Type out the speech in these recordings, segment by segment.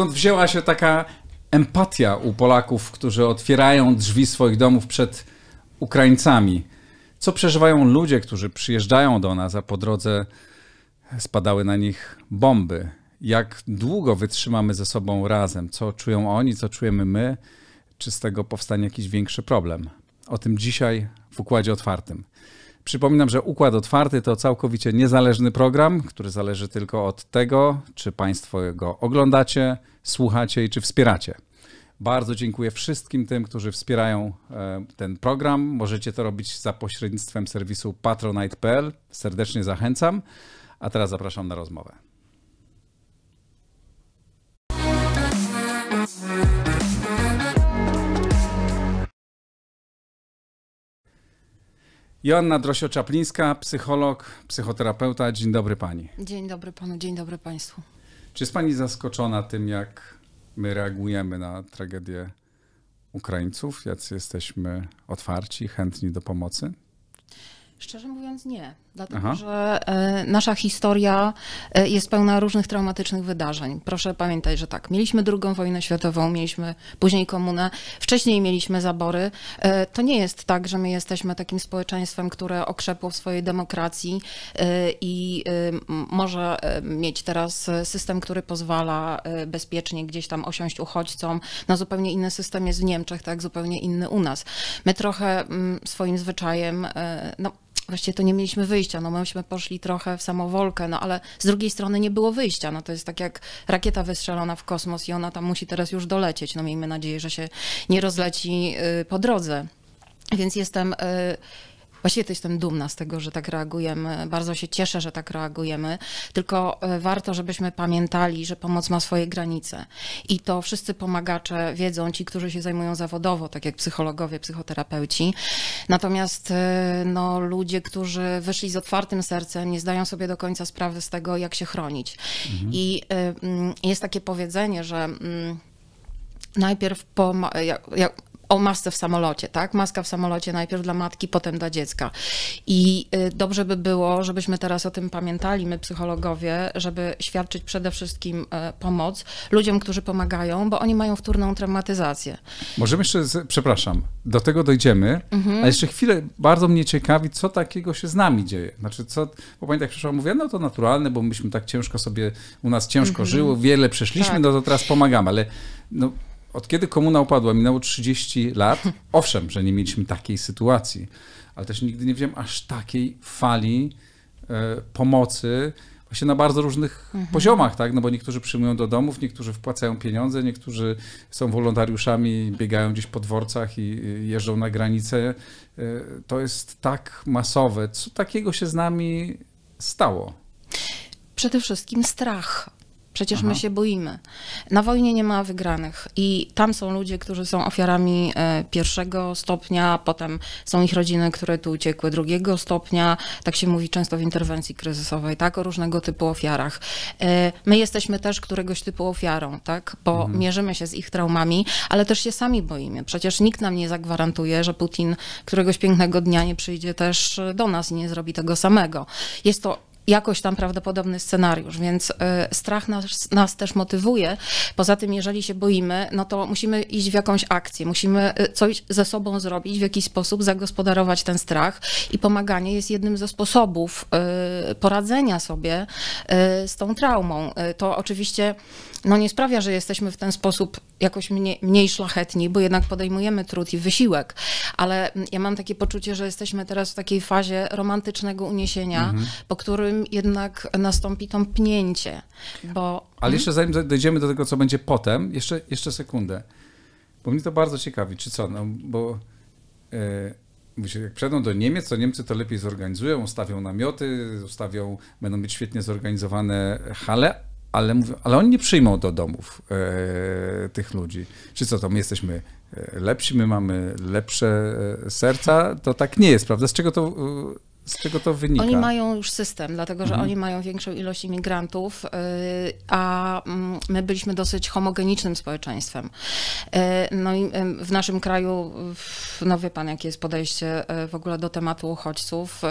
skąd wzięła się taka empatia u Polaków, którzy otwierają drzwi swoich domów przed Ukraińcami? Co przeżywają ludzie, którzy przyjeżdżają do nas, a po drodze spadały na nich bomby? Jak długo wytrzymamy ze sobą razem? Co czują oni, co czujemy my? Czy z tego powstanie jakiś większy problem? O tym dzisiaj w Układzie Otwartym. Przypominam, że Układ Otwarty to całkowicie niezależny program, który zależy tylko od tego, czy Państwo go oglądacie, słuchacie i czy wspieracie. Bardzo dziękuję wszystkim tym, którzy wspierają e, ten program. Możecie to robić za pośrednictwem serwisu patronite.pl. Serdecznie zachęcam, a teraz zapraszam na rozmowę. Joanna Drosio-Czaplińska, psycholog, psychoterapeuta. Dzień dobry pani. Dzień dobry panu, dzień dobry państwu. Czy jest Pani zaskoczona tym, jak my reagujemy na tragedię Ukraińców? Jacy jesteśmy otwarci, chętni do pomocy? Szczerze mówiąc, nie. Dlatego, Aha. że e, nasza historia e, jest pełna różnych traumatycznych wydarzeń. Proszę pamiętać, że tak, mieliśmy II wojnę światową, mieliśmy później komunę, wcześniej mieliśmy zabory. E, to nie jest tak, że my jesteśmy takim społeczeństwem, które okrzepło w swojej demokracji i może mieć teraz system, który pozwala bezpiecznie gdzieś tam osiąść uchodźcom. No zupełnie inny system jest w Niemczech, tak, zupełnie inny u nas. My trochę swoim zwyczajem, no właściwie to nie mieliśmy wyjścia, no myśmy poszli trochę w samowolkę, no ale z drugiej strony nie było wyjścia, no to jest tak jak rakieta wystrzelona w kosmos i ona tam musi teraz już dolecieć, no miejmy nadzieję, że się nie rozleci y, po drodze. Więc jestem... Y Właściwie to jestem dumna z tego, że tak reagujemy. Bardzo się cieszę, że tak reagujemy. Tylko e, warto, żebyśmy pamiętali, że pomoc ma swoje granice. I to wszyscy pomagacze wiedzą, ci, którzy się zajmują zawodowo, tak jak psychologowie, psychoterapeuci. Natomiast e, no, ludzie, którzy wyszli z otwartym sercem, nie zdają sobie do końca sprawy z tego, jak się chronić. Mhm. I y, y, jest takie powiedzenie, że. Y, najpierw pom- o masce w samolocie, tak? Maska w samolocie najpierw dla matki, potem dla dziecka. I y, dobrze by było, żebyśmy teraz o tym pamiętali, my psychologowie, żeby świadczyć przede wszystkim e, pomoc ludziom, którzy pomagają, bo oni mają wtórną traumatyzację. Możemy jeszcze, przepraszam, do tego dojdziemy, mhm. a jeszcze chwilę, bardzo mnie ciekawi, co takiego się z nami dzieje. Znaczy, co, bo jak tak przeszła, mówiła, no to naturalne, bo myśmy tak ciężko sobie, u nas ciężko mhm. żyło, wiele przeszliśmy, tak. no to teraz pomagamy, ale no, od kiedy komuna upadła, minęło 30 lat. Owszem, że nie mieliśmy takiej sytuacji, ale też nigdy nie wiem, aż takiej fali e, pomocy właśnie na bardzo różnych mhm. poziomach, tak? No bo niektórzy przyjmują do domów, niektórzy wpłacają pieniądze, niektórzy są wolontariuszami, biegają gdzieś po dworcach i jeżdżą na granicę. E, to jest tak masowe. Co takiego się z nami stało? Przede wszystkim strach Przecież Aha. my się boimy. Na wojnie nie ma wygranych i tam są ludzie, którzy są ofiarami e, pierwszego stopnia, potem są ich rodziny, które tu uciekły drugiego stopnia. Tak się mówi często w interwencji kryzysowej, tak, o różnego typu ofiarach. E, my jesteśmy też któregoś typu ofiarą, tak, bo mhm. mierzymy się z ich traumami, ale też się sami boimy. Przecież nikt nam nie zagwarantuje, że Putin któregoś pięknego dnia nie przyjdzie też do nas i nie zrobi tego samego. Jest to jakoś tam prawdopodobny scenariusz, więc y, strach nas, nas też motywuje. Poza tym, jeżeli się boimy, no to musimy iść w jakąś akcję, musimy y, coś ze sobą zrobić, w jakiś sposób zagospodarować ten strach i pomaganie jest jednym ze sposobów y, poradzenia sobie z tą traumą. To oczywiście no nie sprawia, że jesteśmy w ten sposób jakoś mniej, mniej szlachetni, bo jednak podejmujemy trud i wysiłek, ale mm, ja mam takie poczucie, że jesteśmy teraz w takiej fazie romantycznego uniesienia, mhm. po którym jednak nastąpi tą pnięcie, bo... Ale mhm. jeszcze zanim dojdziemy do tego, co będzie potem, jeszcze, jeszcze sekundę, bo mnie to bardzo ciekawi, czy co, no bo... Yy jak przejdą do Niemiec, to Niemcy to lepiej zorganizują, ustawią namioty, ustawią, będą mieć świetnie zorganizowane hale, ale, mówią, ale oni nie przyjmą do domów e, tych ludzi. Czy co, to my jesteśmy e, lepsi, my mamy lepsze e, serca? To tak nie jest, prawda? Z czego to e, z tego to wynika. Oni mają już system, dlatego że mhm. oni mają większą ilość imigrantów, y, a mm, my byliśmy dosyć homogenicznym społeczeństwem. Y, no i y, w naszym kraju, no wie pan, jakie jest podejście w ogóle do tematu uchodźców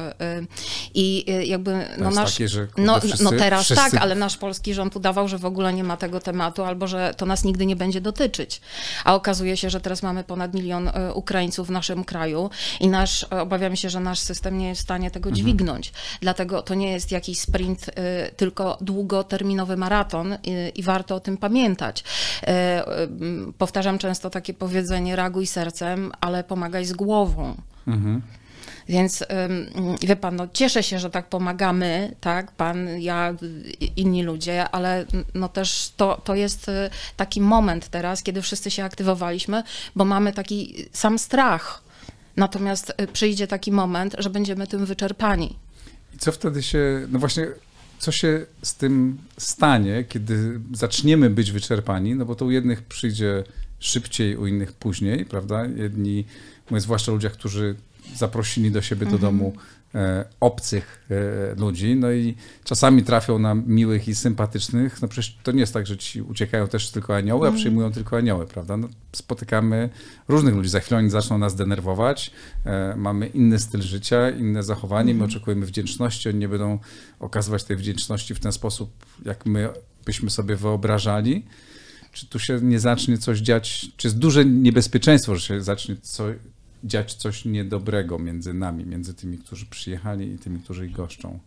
i jakby no nasz... Takie, że no, wszyscy, no teraz wszyscy... tak, ale nasz polski rząd udawał, że w ogóle nie ma tego tematu albo, że to nas nigdy nie będzie dotyczyć. A okazuje się, że teraz mamy ponad milion Ukraińców w naszym kraju i nasz, obawiam się, że nasz system nie jest w stanie stanie tego mhm. dźwignąć. Mhm. Dlatego to nie jest jakiś sprint, y, tylko długoterminowy maraton y, i warto o tym pamiętać. Y, powtarzam często takie powiedzenie: reaguj sercem, ale pomagaj z głową. Mhm. Więc wie pan, no, cieszę się, że tak pomagamy, tak, pan, ja, inni ludzie, ale no też to, to jest taki moment teraz, kiedy wszyscy się aktywowaliśmy, bo mamy taki sam strach Natomiast y, przyjdzie taki moment, że będziemy tym wyczerpani. I co wtedy się, no właśnie, co się z tym stanie, kiedy zaczniemy być wyczerpani? No bo to u jednych przyjdzie szybciej, u innych później, prawda? Jedni, mówię zwłaszcza ludziach, którzy zaprosili do siebie do mhm. domu E, obcych e, ludzi, no i czasami trafią na miłych i sympatycznych. No przecież to nie jest tak, że ci uciekają też tylko anioły, a mhm. przyjmują tylko anioły, prawda? No, spotykamy różnych ludzi. Za chwilę oni zaczną nas denerwować, e, mamy inny styl życia, inne zachowanie, my mhm. oczekujemy wdzięczności, oni nie będą okazywać tej wdzięczności w ten sposób, jak my byśmy sobie wyobrażali czy tu się nie zacznie coś dziać, czy jest duże niebezpieczeństwo, że się zacznie coś, dziać coś niedobrego między nami, między tymi, którzy przyjechali i tymi, którzy ich goszczą?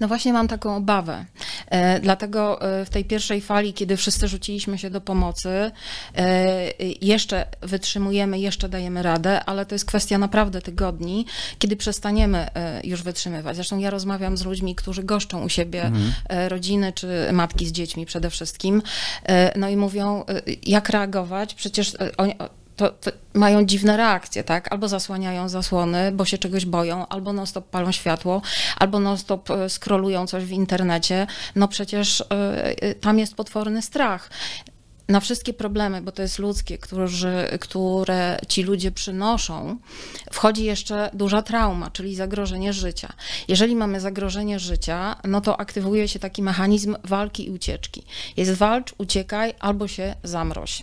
No właśnie mam taką obawę. E, dlatego e, w tej pierwszej fali, kiedy wszyscy rzuciliśmy się do pomocy, e, jeszcze wytrzymujemy, jeszcze dajemy radę, ale to jest kwestia naprawdę tygodni, kiedy przestaniemy już wytrzymywać. Zresztą ja rozmawiam z ludźmi, którzy goszczą u siebie mhm. rodziny czy matki z dziećmi przede wszystkim, no i mówią, jak reagować? Przecież to, to, mają dziwne reakcje, tak? Albo zasłaniają zasłony, bo się czegoś boją, albo non-stop palą światło, albo non-stop e, skrolują coś w internecie. No przecież e, e, tam jest potworny strach na wszystkie problemy, bo to jest ludzkie, którzy, które ci ludzie przynoszą, wchodzi jeszcze duża trauma, czyli zagrożenie życia. Jeżeli mamy zagrożenie życia, no to aktywuje się taki mechanizm walki i ucieczki. Jest walcz, uciekaj albo się zamroź.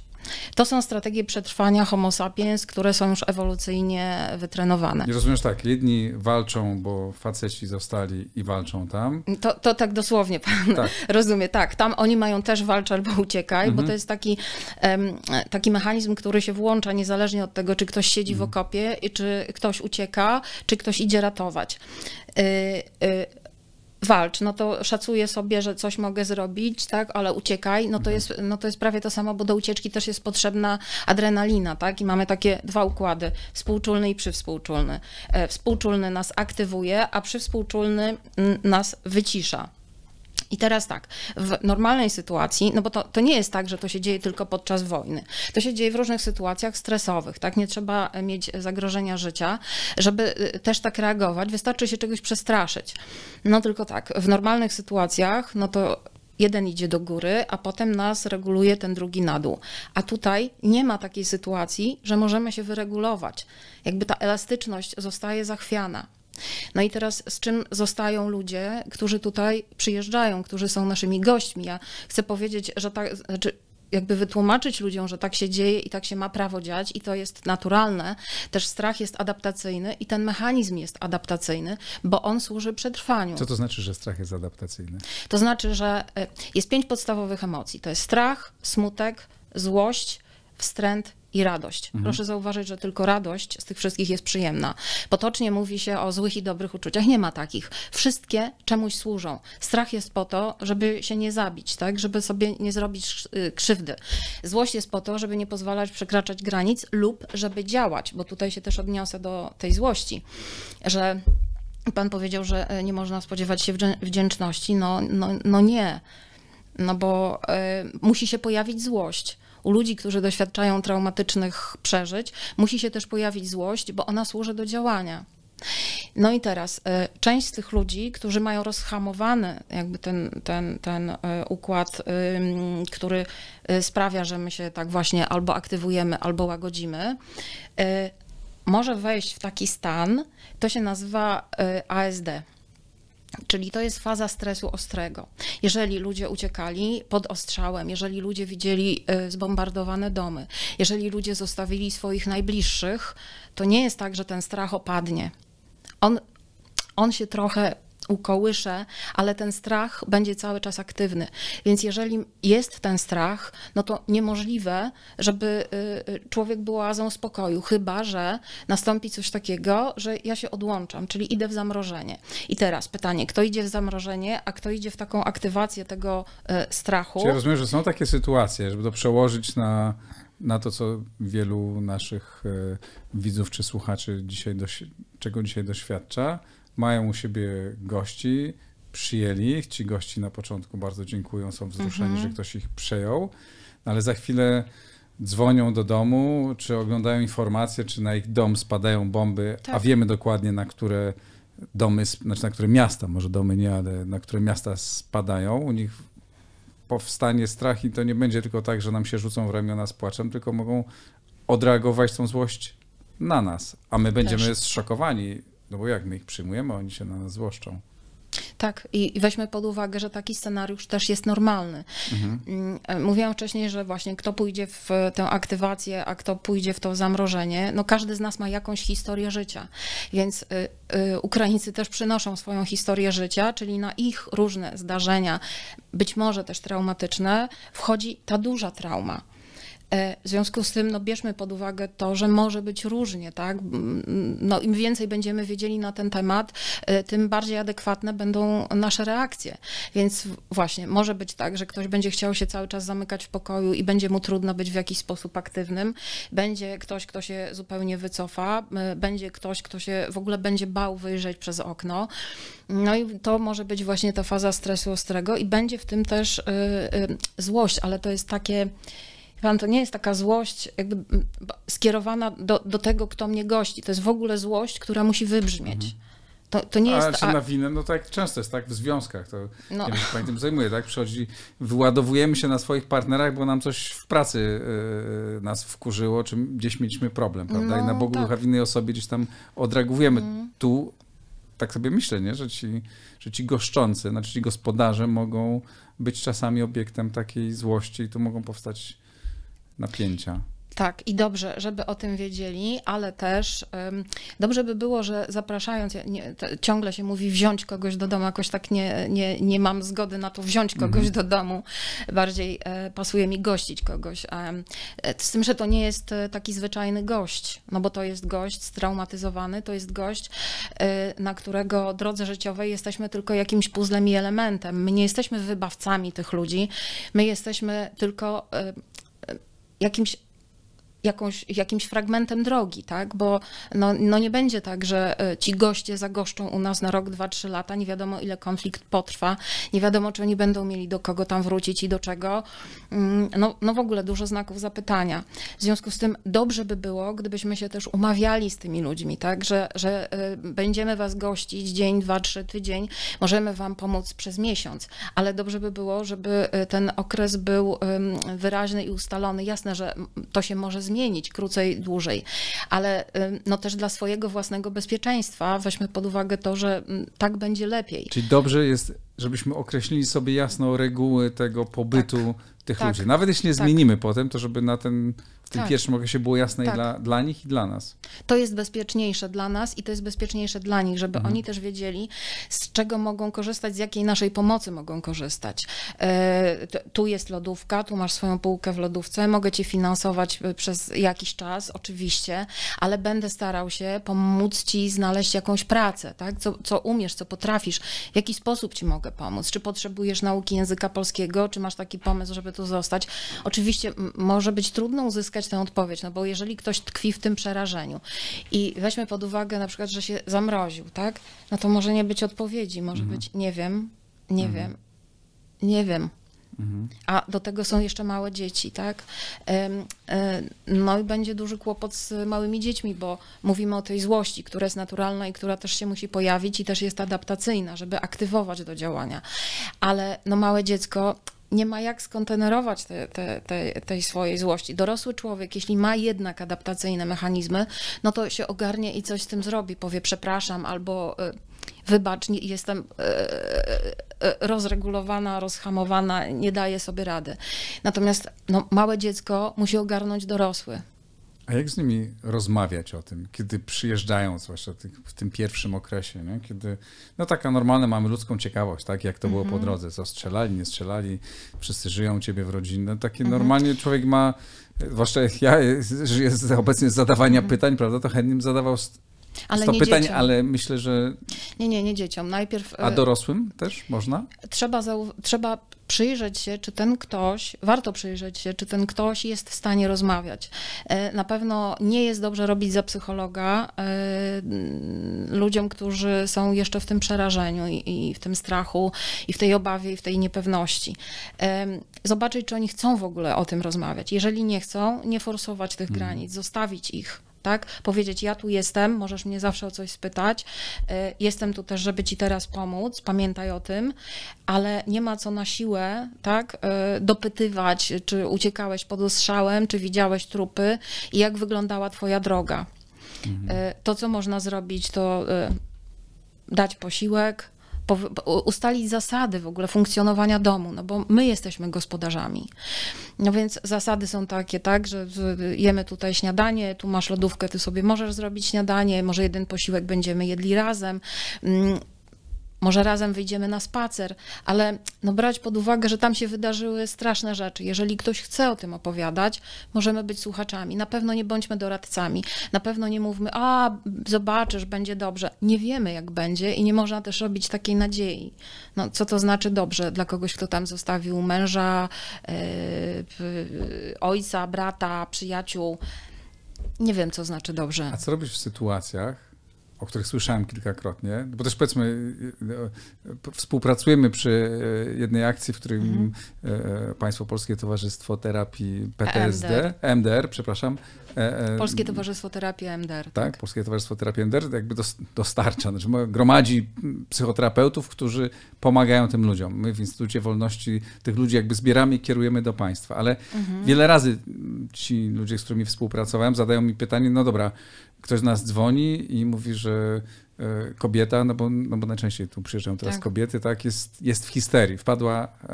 To są strategie przetrwania homo sapiens, które są już ewolucyjnie wytrenowane. I rozumiesz tak, jedni walczą, bo faceci zostali i walczą tam. To, to tak dosłownie pan tak. rozumie, tak. Tam oni mają też walcz albo uciekaj, mhm. bo to mhm. jest taki, taki mechanizm, który się włącza niezależnie od tego, czy ktoś siedzi mhm. w okopie, i czy ktoś ucieka, czy ktoś idzie ratować. Y, y, walcz, no to szacuję sobie, że coś mogę zrobić, tak, ale uciekaj, no to, mhm. jest, no to jest prawie to samo, bo do ucieczki też jest potrzebna adrenalina, tak, i mamy takie dwa układy, współczulny i przywspółczulny. E, współczulny nas aktywuje, a przywspółczulny nas wycisza. I teraz tak, w normalnej sytuacji, no bo to, to nie jest tak, że to się dzieje tylko podczas wojny. To się dzieje w różnych sytuacjach stresowych, tak? Nie trzeba e, mieć zagrożenia życia, żeby e, też tak reagować. Wystarczy się czegoś przestraszyć. No tylko tak, w normalnych sytuacjach, no to jeden idzie do góry, a potem nas reguluje ten drugi na dół. A tutaj nie ma takiej sytuacji, że możemy się wyregulować. Jakby ta elastyczność zostaje zachwiana. No i teraz z czym zostają ludzie, którzy tutaj przyjeżdżają, którzy są naszymi gośćmi? Ja chcę powiedzieć, że tak, znaczy jakby wytłumaczyć ludziom, że tak się dzieje i tak się ma prawo dziać i to jest naturalne. Też strach jest adaptacyjny i ten mechanizm jest adaptacyjny, bo on służy przetrwaniu. Co to znaczy, że strach jest adaptacyjny? To znaczy, że e, jest pięć podstawowych emocji. To jest strach, smutek, złość, wstręt, i radość. Mhm. Proszę zauważyć, że tylko radość z tych wszystkich jest przyjemna. Potocznie mówi się o złych i dobrych uczuciach. Nie ma takich. Wszystkie czemuś służą. Strach jest po to, żeby się nie zabić, tak? żeby sobie nie zrobić y, krzywdy. Złość jest po to, żeby nie pozwalać przekraczać granic lub żeby działać, bo tutaj się też odniosę do tej złości, że pan powiedział, że y, nie można spodziewać się wdzięczności. No, no, no nie, no bo y, musi się pojawić złość u ludzi, którzy doświadczają traumatycznych przeżyć, musi się też pojawić złość, bo ona służy do działania. No i teraz y, część z tych ludzi, którzy mają rozhamowany jakby ten, ten, ten y, układ, który y, sprawia, że my się tak właśnie albo aktywujemy, albo łagodzimy, może wejść w taki stan, to się nazywa ASD Czyli to jest faza stresu ostrego. Jeżeli ludzie uciekali pod ostrzałem, jeżeli ludzie widzieli y, zbombardowane domy, jeżeli ludzie zostawili swoich najbliższych, to nie jest tak, że ten strach opadnie. On, on się trochę ukołysze, ale ten strach będzie cały czas aktywny. Więc jeżeli jest ten strach, no to niemożliwe, żeby y, y, człowiek był oazą spokoju, chyba że nastąpi coś takiego, że ja się odłączam, czyli idę w zamrożenie. I teraz pytanie, kto idzie w zamrożenie, a kto idzie w taką aktywację tego y, strachu? Czyli rozumiem, że są takie sytuacje, żeby to przełożyć na na to, co wielu naszych widzów czy słuchaczy dzisiaj czego dzisiaj doświadcza, mają u siebie gości, przyjęli ich. Ci gości na początku bardzo dziękują, są wzruszeni, mhm. że ktoś ich przejął, no ale za chwilę dzwonią do domu, czy oglądają informacje, czy na ich dom spadają bomby, tak. a wiemy dokładnie na które domy, znaczy na które miasta, może domy nie, ale na które miasta spadają. U nich powstanie strach i to nie będzie tylko tak, że nam się rzucą w ramiona z płaczem, tylko mogą odreagować tą złość na nas, a my będziemy Też. zszokowani no bo jak my ich przyjmujemy, oni się na nas złoszczą. Tak, i, weźmy pod uwagę, że taki scenariusz też jest normalny. Mhm. Mm, e, mówiłam wcześniej, że właśnie kto pójdzie w tę aktywację, a kto pójdzie w to zamrożenie, no każdy z nas ma jakąś historię życia, więc y, y, Ukraińcy też przynoszą swoją historię życia, czyli na ich różne zdarzenia, być może też traumatyczne, wchodzi ta duża trauma. E, w związku z tym no, bierzmy pod uwagę to, że może być różnie. Tak? No, Im więcej będziemy wiedzieli na ten temat, e, tym bardziej adekwatne będą nasze reakcje. Więc właśnie może być tak, że ktoś będzie chciał się cały czas zamykać w pokoju i będzie mu trudno być w jakiś sposób aktywnym. Będzie ktoś, kto się zupełnie wycofa, będzie ktoś, kto się w ogóle będzie bał wyjrzeć przez okno. No i to może być właśnie ta faza stresu ostrego i będzie w tym też e, złość, ale to jest takie Pan, to nie jest taka złość jakby skierowana do, do tego, kto mnie gości. To jest w ogóle złość, która musi wybrzmieć. Mhm. To, to nie jest. A... na winę, no tak często jest, tak? W związkach. To no. nie wiem, pani tym zajmuje, tak? Przychodzi, wyładowujemy się na swoich partnerach, bo nam coś w pracy yy, nas wkurzyło, czy gdzieś mieliśmy problem, prawda? No, I na no, Bogu tak. innej osobie gdzieś tam odreagujemy. Mm. Tu tak sobie myślę, nie? Że, ci, że ci goszczący, znaczy ci gospodarze mogą być czasami obiektem takiej złości i tu mogą powstać napięcia. Tak, i dobrze, żeby o tym wiedzieli, ale też um, dobrze by było, że zapraszając, nie, ciągle się mówi wziąć kogoś do domu, jakoś tak nie, nie, nie mam zgody na to wziąć mhm. kogoś mm -hmm. do domu, bardziej e, pasuje mi gościć kogoś. E, z tym, że to nie jest e, taki zwyczajny gość, no bo to jest gość straumatyzowany, to jest gość, e, na którego drodze życiowej jesteśmy tylko jakimś puzzlem i elementem. My nie jesteśmy wybawcami tych ludzi, my jesteśmy tylko e, jakimś jakąś, jakimś fragmentem drogi, tak? Bo no, no nie będzie tak, że e, ci goście zagoszczą u nas na rok, dwa, trzy lata, nie wiadomo ile konflikt potrwa, nie wiadomo czy oni będą mieli do kogo tam wrócić i do czego. Mm, no, no w ogóle dużo znaków zapytania. W związku z tym dobrze by było, gdybyśmy się też umawiali z tymi ludźmi, tak? Że, że e, będziemy was gościć dzień, dwa, trzy, tydzień, możemy wam pomóc przez miesiąc, ale dobrze by było, żeby e, ten okres był wyraźny i ustalony. Jasne, że to się może zmienić krócej, dłużej, ale no też dla swojego własnego bezpieczeństwa weźmy pod uwagę to, że mm, tak będzie lepiej. Czyli dobrze jest żebyśmy określili sobie jasno reguły tego pobytu tak, tych tak, ludzi. Nawet jeśli nie tak. zmienimy potem, to żeby na ten, w tym tak. pierwszym okresie było jasne i tak. dla, dla nich, i dla nas. To jest bezpieczniejsze dla nas i to jest bezpieczniejsze dla nich, żeby mhm. oni też wiedzieli, z czego mogą korzystać, z jakiej naszej pomocy mogą korzystać. E, tu jest lodówka, tu masz swoją półkę w lodówce, mogę ci finansować e, przez jakiś czas, oczywiście, ale będę starał się pomóc ci znaleźć jakąś pracę, tak? co, co umiesz, co potrafisz, w jaki sposób ci mogę mogę pomóc? Czy potrzebujesz nauki języka polskiego? Czy masz taki pomysł, żeby tu zostać? Oczywiście może być trudno uzyskać tę odpowiedź, no bo jeżeli ktoś tkwi w tym przerażeniu i weźmy pod uwagę na przykład, że się zamroził, tak? No to może nie być odpowiedzi, może mhm. być nie wiem, nie mhm. wiem, nie wiem. Mhm. A do tego są jeszcze małe dzieci, tak? E, no i będzie duży kłopot z małymi dziećmi, bo mówimy o tej złości, która jest naturalna i która też się musi pojawić i też jest adaptacyjna, żeby aktywować do działania. Ale no małe dziecko nie ma jak skontenerować te, te, te, tej swojej złości. Dorosły człowiek, jeśli ma jednak adaptacyjne mechanizmy, no to się ogarnie i coś z tym zrobi. Powie przepraszam albo e, wybacz, nie, jestem e, e, e, rozregulowana, rozhamowana, nie daję sobie rady. Natomiast no, małe dziecko musi ogarnąć dorosły. A jak z nimi rozmawiać o tym, kiedy przyjeżdżają, zwłaszcza w tym pierwszym okresie, nie? kiedy no taka normalna mamy ludzką ciekawość, tak jak to było mm -hmm. po mhm. drodze, co strzelali, nie strzelali, wszyscy żyją u ciebie w rodzinie, no, taki mm -hmm. normalnie człowiek ma, zwłaszcza ja żyję obecnie z zadawania mm -hmm. pytań, prawda, to chętnie bym zadawał ale to pytań, dzieciom. ale myślę, że. Nie, nie, nie dzieciom. Najpierw. A y, dorosłym też można? Trzeba, trzeba przyjrzeć się, czy ten ktoś, warto przyjrzeć się, czy ten ktoś jest w stanie rozmawiać. Y, na pewno nie jest dobrze robić za psychologa y, ludziom, którzy są jeszcze w tym przerażeniu i, w tym strachu, i w tej obawie, i w tej niepewności. Zobaczyć, czy oni chcą w ogóle o tym rozmawiać. Jeżeli nie chcą, nie forsować tych hmm. granic, zostawić ich tak? Powiedzieć, ja tu jestem, możesz mnie zawsze o coś spytać, e, jestem tu też, żeby ci teraz pomóc, pamiętaj o tym, ale nie ma co na siłę, tak, e, dopytywać, czy uciekałeś pod ostrzałem, czy widziałeś trupy i jak wyglądała twoja droga. Mhm. E, to, co można zrobić, to dać posiłek, ustalić zasady w ogóle funkcjonowania domu, no bo my jesteśmy gospodarzami. No więc zasady są takie, tak, że jemy tutaj śniadanie, tu masz lodówkę, ty sobie możesz zrobić śniadanie, może jeden posiłek będziemy jedli razem. Mm, może razem wyjdziemy na spacer, ale no brać pod uwagę, że tam się wydarzyły straszne rzeczy. Jeżeli ktoś chce o tym opowiadać, możemy być słuchaczami. Na pewno nie bądźmy doradcami. Na pewno nie mówmy, a zobaczysz, będzie dobrze. Nie wiemy, jak będzie i nie można też robić takiej nadziei. No, co to znaczy dobrze dla kogoś, kto tam zostawił męża, yy, ojca, brata, przyjaciół. Nie wiem, co znaczy dobrze. A co robisz w sytuacjach, o których słyszałem kilkakrotnie, bo też powiedzmy, e, e, współpracujemy przy e, jednej akcji, w której mm -hmm. Państwo Polskie Towarzystwo Terapii PTSD, MDR, MDR przepraszam. Polskie Towarzystwo Terapii MDR. Tak, tak, Polskie Towarzystwo Terapii MDR jakby dostarcza, znaczy gromadzi psychoterapeutów, którzy pomagają tym ludziom. My w Instytucie Wolności tych ludzi jakby zbieramy i kierujemy do państwa, ale mm -hmm. wiele razy ci ludzie, z którymi współpracowałem, zadają mi pytanie, no dobra, ktoś z nas dzwoni i mówi, że e, kobieta, no bo, no bo najczęściej tu przyjeżdżają teraz tak. kobiety, tak, jest, jest w histerii, wpadła e,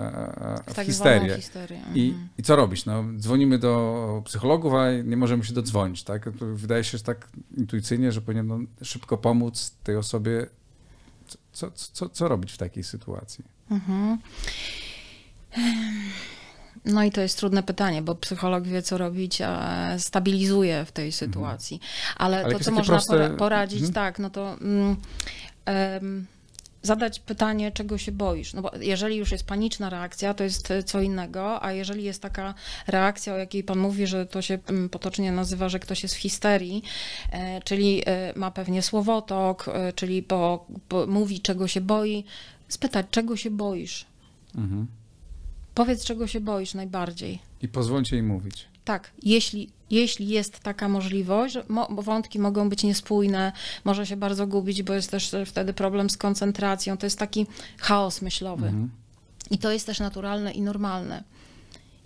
e, w tak histerię. I, mhm. I co robić? No, dzwonimy do psychologów, a nie możemy się dodzwonić, tak? wydaje się że tak intuicyjnie, że powinien no, szybko pomóc tej osobie. Co, co, co, co robić w takiej sytuacji? Mhm. No i to jest trudne pytanie, bo psycholog wie, co robić, a stabilizuje w tej mhm. sytuacji. Ale, Ale to, co można proste... poradzić, mhm. tak, no to. um, zadać pytanie, czego się boisz. No bo jeżeli już jest paniczna reakcja, to jest e, co innego, a jeżeli jest taka reakcja, o jakiej pan mówi, że to się mm, potocznie nazywa, że ktoś jest w histerii, e, czyli e, ma pewnie słowotok, czyli po mówi, czego się boi, spytać, czego się boisz. Mhm. Powiedz, czego się boisz najbardziej. I pozwólcie jej mówić. Tak, jeśli, jeśli jest taka możliwość, bo wątki mogą być niespójne, może się bardzo gubić, bo jest też e, wtedy problem z koncentracją. To jest taki chaos myślowy. Mhm. I to jest też naturalne i normalne.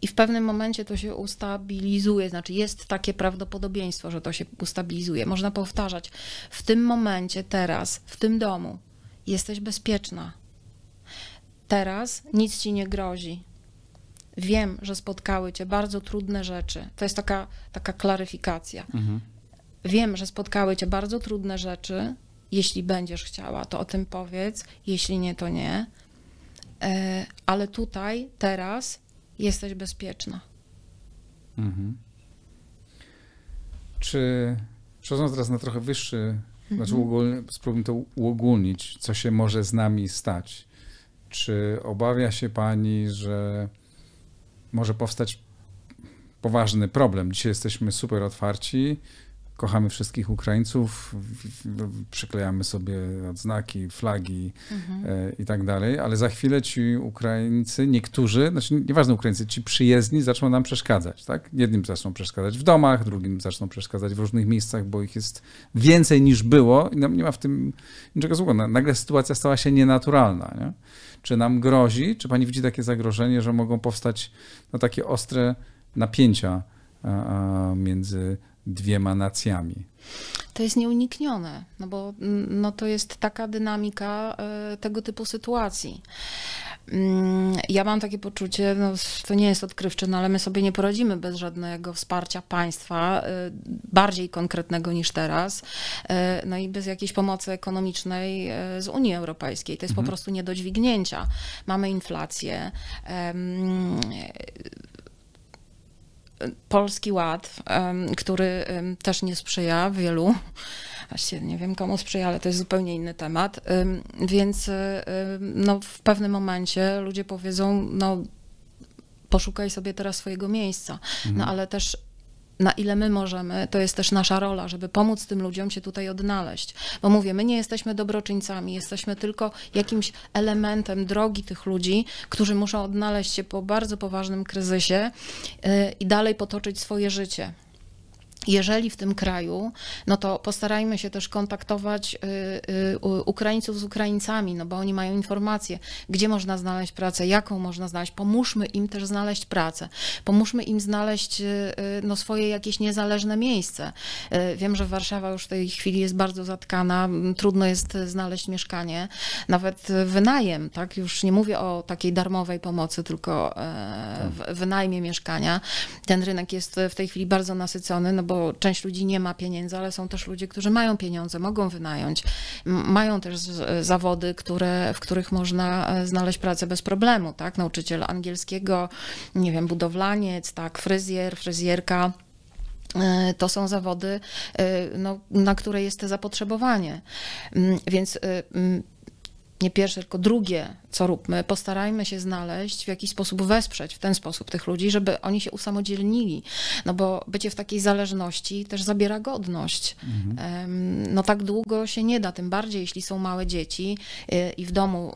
I w pewnym momencie to się ustabilizuje, znaczy jest takie prawdopodobieństwo, że to się ustabilizuje. Można powtarzać, w tym momencie, teraz, w tym domu jesteś bezpieczna. Teraz nic ci nie grozi. Wiem, że spotkały cię bardzo trudne rzeczy. To jest taka, taka klaryfikacja. Mhm. Wiem, że spotkały cię bardzo trudne rzeczy. Jeśli będziesz chciała, to o tym powiedz. Jeśli nie, to nie. E, ale tutaj, teraz jesteś bezpieczna. Mhm. Czy przechodząc teraz na trochę wyższy, znaczy mhm. znaczy ogólnie, spróbujmy to uogólnić, co się może z nami stać. Czy obawia się pani, że może powstać poważny problem. Dzisiaj jesteśmy super otwarci, kochamy wszystkich Ukraińców, przyklejamy sobie odznaki, flagi mhm. E, i tak dalej, ale za chwilę ci Ukraińcy, niektórzy, znaczy nieważne Ukraińcy, ci przyjezdni zaczną nam przeszkadzać, tak? Jednym zaczną przeszkadzać w domach, drugim zaczną przeszkadzać w różnych miejscach, bo ich jest więcej niż było i nam nie ma w tym niczego złego. Nagle sytuacja stała się nienaturalna, nie? Czy nam grozi, czy pani widzi takie zagrożenie, że mogą powstać no, takie ostre napięcia między dwiema nacjami. To jest nieuniknione, no bo mm, no to jest taka dynamika e, tego typu sytuacji. Mm, ja mam takie poczucie, no to nie jest odkrywcze, no ale my sobie nie poradzimy bez żadnego wsparcia państwa, e, bardziej konkretnego niż teraz, e, no i bez jakiejś pomocy ekonomicznej z Unii Europejskiej. To jest mhm. po prostu nie do dźwignięcia. Mamy inflację. Polski Ład, który też nie sprzyja wielu, właściwie nie wiem komu sprzyja, ale to jest zupełnie inny temat, więc e, no, w pewnym momencie ludzie powiedzą, no poszukaj sobie teraz swojego miejsca. No mhm. ale też na ile my możemy, to jest też nasza rola, żeby pomóc tym ludziom się tutaj odnaleźć. Bo mówię, my nie jesteśmy dobroczyńcami, jesteśmy tylko jakimś elementem drogi tych ludzi, którzy muszą odnaleźć się po bardzo poważnym kryzysie y, i dalej potoczyć swoje życie jeżeli w tym kraju, no to postarajmy się też kontaktować y, y, Ukraińców z Ukraińcami, no bo oni mają informacje, gdzie można znaleźć pracę, jaką można znaleźć. Pomóżmy im też znaleźć pracę, pomóżmy im znaleźć y, no, swoje jakieś niezależne miejsce. Wiem, że Warszawa już w tej chwili jest bardzo zatkana, trudno jest znaleźć mieszkanie, nawet wynajem, tak? Już nie mówię o takiej darmowej pomocy, tylko e, tak. w wynajmie mieszkania. Ten rynek jest w tej chwili bardzo nasycony, no bo bo część ludzi nie ma pieniędzy, ale są też ludzie, którzy mają pieniądze, mogą wynająć. Mają też zawody, które, w których można e, znaleźć pracę bez problemu, tak? Nauczyciel angielskiego, nie wiem, budowlaniec, tak, fryzjer, fryzjerka. E, to są zawody, e, no, na które jest zapotrzebowanie. Więc nie pierwsze, tylko drugie, co róbmy, postarajmy się znaleźć, w jakiś sposób wesprzeć w ten sposób tych ludzi, żeby oni się usamodzielnili. No bo bycie w takiej zależności też zabiera godność. Mhm. No tak długo się nie da, tym bardziej jeśli są małe dzieci y, i w domu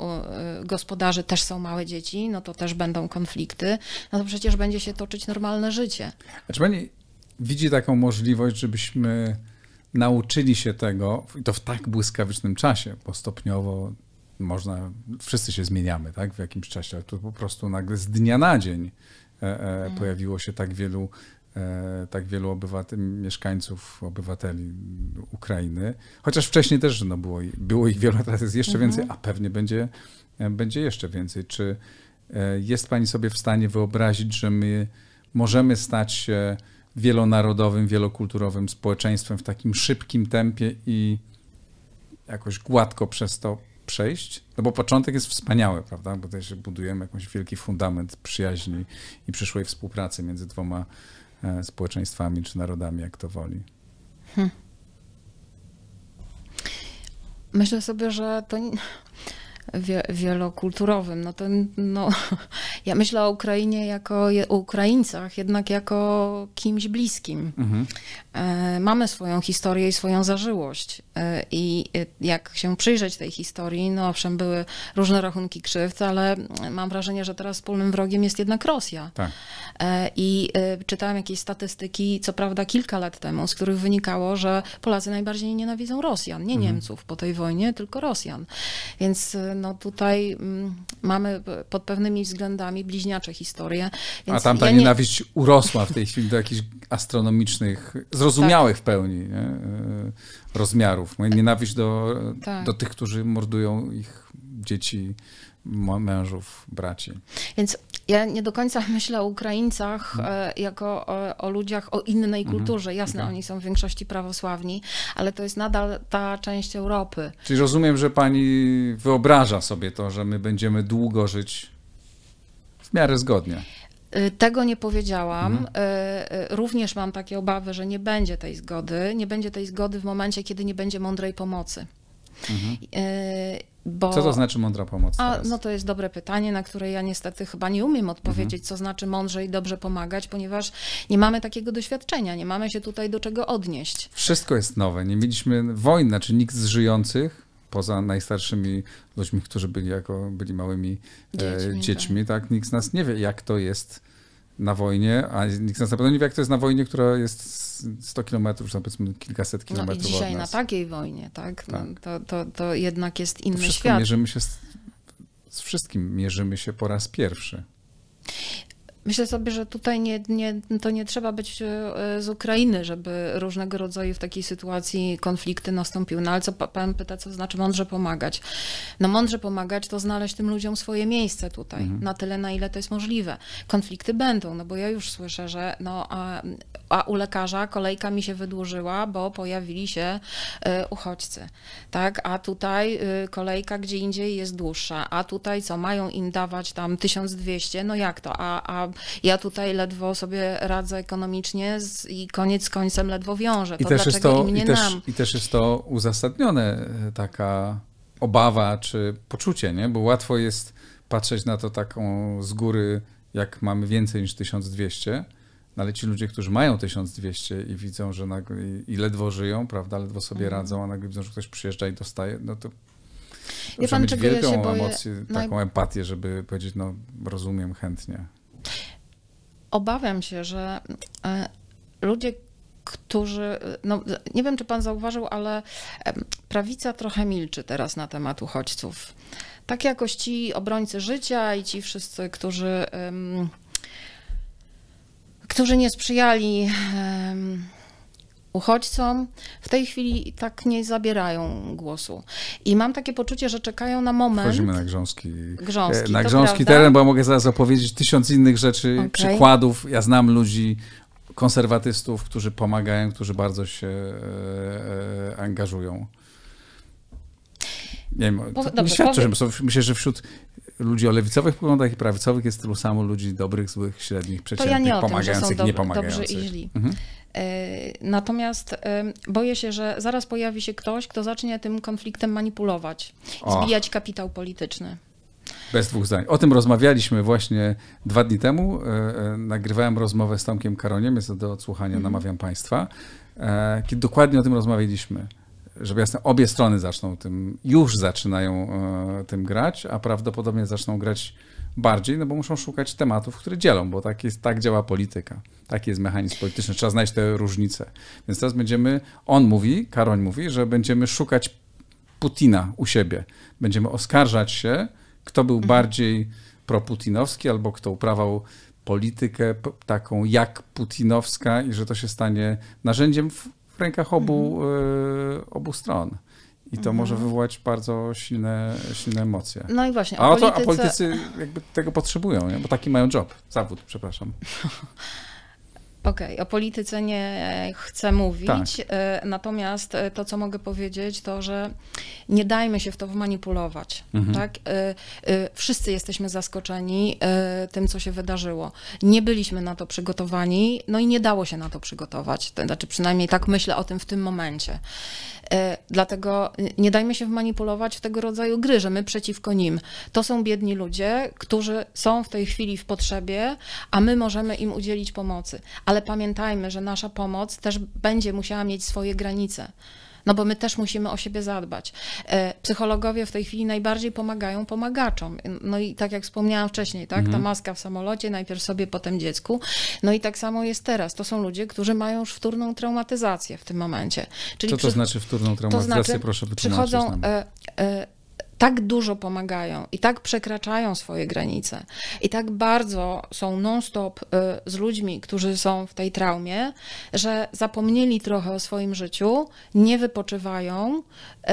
y, gospodarzy też są małe dzieci, no to też będą konflikty. No to przecież będzie się toczyć normalne życie. A czy pani widzi taką możliwość, żebyśmy nauczyli się tego, i to w tak błyskawicznym czasie, bo stopniowo można, wszyscy się zmieniamy tak, w jakimś czasie, ale tu po prostu nagle z dnia na dzień e, e, mhm. pojawiło się tak wielu, e, tak wielu obywateli, mieszkańców, obywateli Ukrainy. Chociaż wcześniej też no, było, było ich wielu, teraz jest jeszcze więcej, mhm. a pewnie będzie, będzie jeszcze więcej. Czy jest pani sobie w stanie wyobrazić, że my możemy stać się wielonarodowym, wielokulturowym społeczeństwem w takim szybkim tempie i jakoś gładko przez to przejść, no bo początek jest wspaniały, prawda? Bo tutaj się budujemy jakiś wielki fundament przyjaźni i przyszłej współpracy między dwoma e, społeczeństwami czy narodami, jak to woli. Hmm. Myślę sobie, że to wielokulturowym, no to no, Ja myślę o Ukrainie jako o Ukraińcach, jednak jako kimś bliskim. Mhm. E, mamy swoją historię i swoją zażyłość. E, I e, jak się przyjrzeć tej historii, no owszem, były różne rachunki krzywd, ale mam wrażenie, że teraz wspólnym wrogiem jest jednak Rosja. Tak. I czytałam jakieś statystyki, co prawda kilka lat temu, z których wynikało, że Polacy najbardziej nienawidzą Rosjan, nie mhm. Niemców po tej wojnie, tylko Rosjan. Więc no tutaj mm, mamy pod pewnymi względami planetami, bliźniacze historie. A tamta ja nienawiść nie... urosła w tej chwili do jakichś astronomicznych, zrozumiałych tak. w pełni nie? E, rozmiarów. Nienawiść do, tak. do tych, którzy mordują ich dzieci, mężów, braci. Więc ja nie do końca myślę o Ukraińcach mhm. e, jako o, o, ludziach o innej mhm. kulturze. Jasne, okay. oni są w większości prawosławni, ale to jest nadal ta część Europy. Czyli rozumiem, że pani wyobraża sobie to, że my będziemy długo żyć Miary miarę zgodnie. Y, tego nie powiedziałam. Mhm. Y, y, również mam takie obawy, że nie będzie tej zgody. Nie będzie tej zgody w momencie, kiedy nie będzie mądrej pomocy. Mhm. Bo... Co to znaczy mądra pomoc? A, no to jest dobre pytanie, na które ja niestety chyba nie umiem mhm. odpowiedzieć, mhm. co znaczy mądrze i dobrze pomagać, ponieważ nie mamy takiego doświadczenia, nie mamy się tutaj do czego odnieść. Wszystko jest nowe. Nie mieliśmy wojny, czy znaczy nikt z żyjących poza najstarszymi ludźmi, którzy byli jako byli małymi e, dziećmi, dziećmi tak. tak, nikt z nas nie wie, jak to jest na wojnie, a nikt z nas na pewno nie wie, jak to jest na wojnie, która jest 100 kilometrów, czy powiedzmy kilkaset kilometrów no i dzisiaj na takiej wojnie, tak? No, tak. No, to, to, to jednak jest inny to świat. mierzymy się z, z wszystkim mierzymy się po raz pierwszy. Myślę sobie, że tutaj nie, nie, to nie trzeba być e, z Ukrainy, żeby różnego rodzaju w takiej sytuacji konflikty nastąpiły. No ale co pan pyta, co znaczy mądrze pomagać? No mądrze pomagać to znaleźć tym ludziom swoje miejsce tutaj, mhm. na tyle, na ile to jest możliwe. Konflikty będą, no bo ja już słyszę, że no, a, a u lekarza kolejka mi się wydłużyła, bo pojawili się y, uchodźcy, tak? A tutaj y, kolejka gdzie indziej jest dłuższa, a tutaj co, mają im dawać tam 1200, no jak to? A, a ja tutaj ledwo sobie radzę ekonomicznie z, i koniec końcem ledwo wiążę. To I też jest to, i też, nam? I też jest to uzasadnione e, taka obawa czy poczucie, nie? bo łatwo jest patrzeć na to taką z góry, jak mamy więcej niż 1200, no ale ci ludzie, którzy mają 1200 i widzą, że nagle, i ledwo żyją, prawda, ledwo sobie mhm. radzą, a nagle widzą, że ktoś przyjeżdża i dostaje, no to Wie pan, mieć wielką ja się boję... emocję, taką empatię, żeby powiedzieć, no rozumiem chętnie. Obawiam się, że e, ludzie, którzy, e, no, nie wiem czy pan zauważył, ale prawica trochę milczy teraz na temat uchodźców. Tak jakoś ci obrońcy życia i ci wszyscy, którzy, um, którzy nie sprzyjali. Um, uchodźcom, w tej chwili tak nie zabierają głosu. I mam takie poczucie, że czekają na moment. Wchodzimy na grząski, grząski e, na grząski teren, bo ja mogę zaraz opowiedzieć tysiąc innych rzeczy, okay. przykładów. Ja znam ludzi, konserwatystów, którzy pomagają, którzy bardzo się e, e, angażują. Nie wiem, po, dobrze, świadczy, powie... że myślę, że wśród ludzi o lewicowych poglądach i prawicowych jest tylu samo ludzi dobrych, złych, średnich, przeciętnych, to ja nie pomagających, tym, niepomagających. Dobrzy i źli. Mhm. E, natomiast boję się, że zaraz pojawi się ktoś, kto zacznie tym konfliktem manipulować, o. zbijać kapitał polityczny. Bez dwóch zdań. O tym rozmawialiśmy właśnie dwa dni temu. E, e, nagrywałem rozmowę z Tomkiem Karoniem, jest to do odsłuchania, mm. namawiam Państwa. Kiedy dokładnie o tym rozmawialiśmy żeby jasne, obie strony zaczną tym, już zaczynają e, tym grać, a prawdopodobnie zaczną grać bardziej, no bo muszą szukać tematów, które dzielą, bo tak, jest, tak działa polityka. Taki jest mechanizm polityczny, trzeba znaleźć te różnice. Więc teraz będziemy, on mówi, Karoń mówi, że będziemy szukać Putina u siebie. Będziemy oskarżać się, kto był mhm. bardziej proputinowski albo kto uprawiał politykę taką jak putinowska i że to się stanie narzędziem w rękach obu, mhm. E, obu stron. I to mhm. może wywołać bardzo silne, silne emocje. No i właśnie. A, polityce... to, a politycy jakby tego potrzebują, nie? bo taki mają job, zawód, przepraszam. Okej, okay, o polityce nie chcę mówić, tak. E, natomiast e, to, co mogę powiedzieć, to, że nie dajmy się w to wmanipulować. Mhm. Tak? E, wszyscy jesteśmy zaskoczeni tym, co się wydarzyło. Nie byliśmy na to przygotowani, no i nie dało się na to przygotować. Znaczy, przynajmniej tak myślę o tym w tym momencie. Dlatego nie dajmy się wmanipulować w tego rodzaju gry, że my przeciwko nim. To są biedni ludzie, którzy są w tej chwili w potrzebie, a my możemy im udzielić pomocy. A ale pamiętajmy, że nasza pomoc też będzie musiała mieć swoje granice no bo my też musimy o siebie zadbać. E, psychologowie w tej chwili najbardziej pomagają pomagaczom. No i tak jak wspomniałam wcześniej, tak, mhm. ta maska w samolocie, najpierw sobie, potem dziecku. No i tak samo jest teraz. To są ludzie, którzy mają już wtórną traumatyzację w tym momencie. Czyli Co to przy... znaczy wtórną traumatyzację? To znaczy, proszę wytłumaczyć przychodzą, nam. E, e, tak dużo pomagają i tak przekraczają swoje granice i tak bardzo są non-stop y, z ludźmi, którzy są w tej traumie, że zapomnieli trochę o swoim życiu, nie wypoczywają y,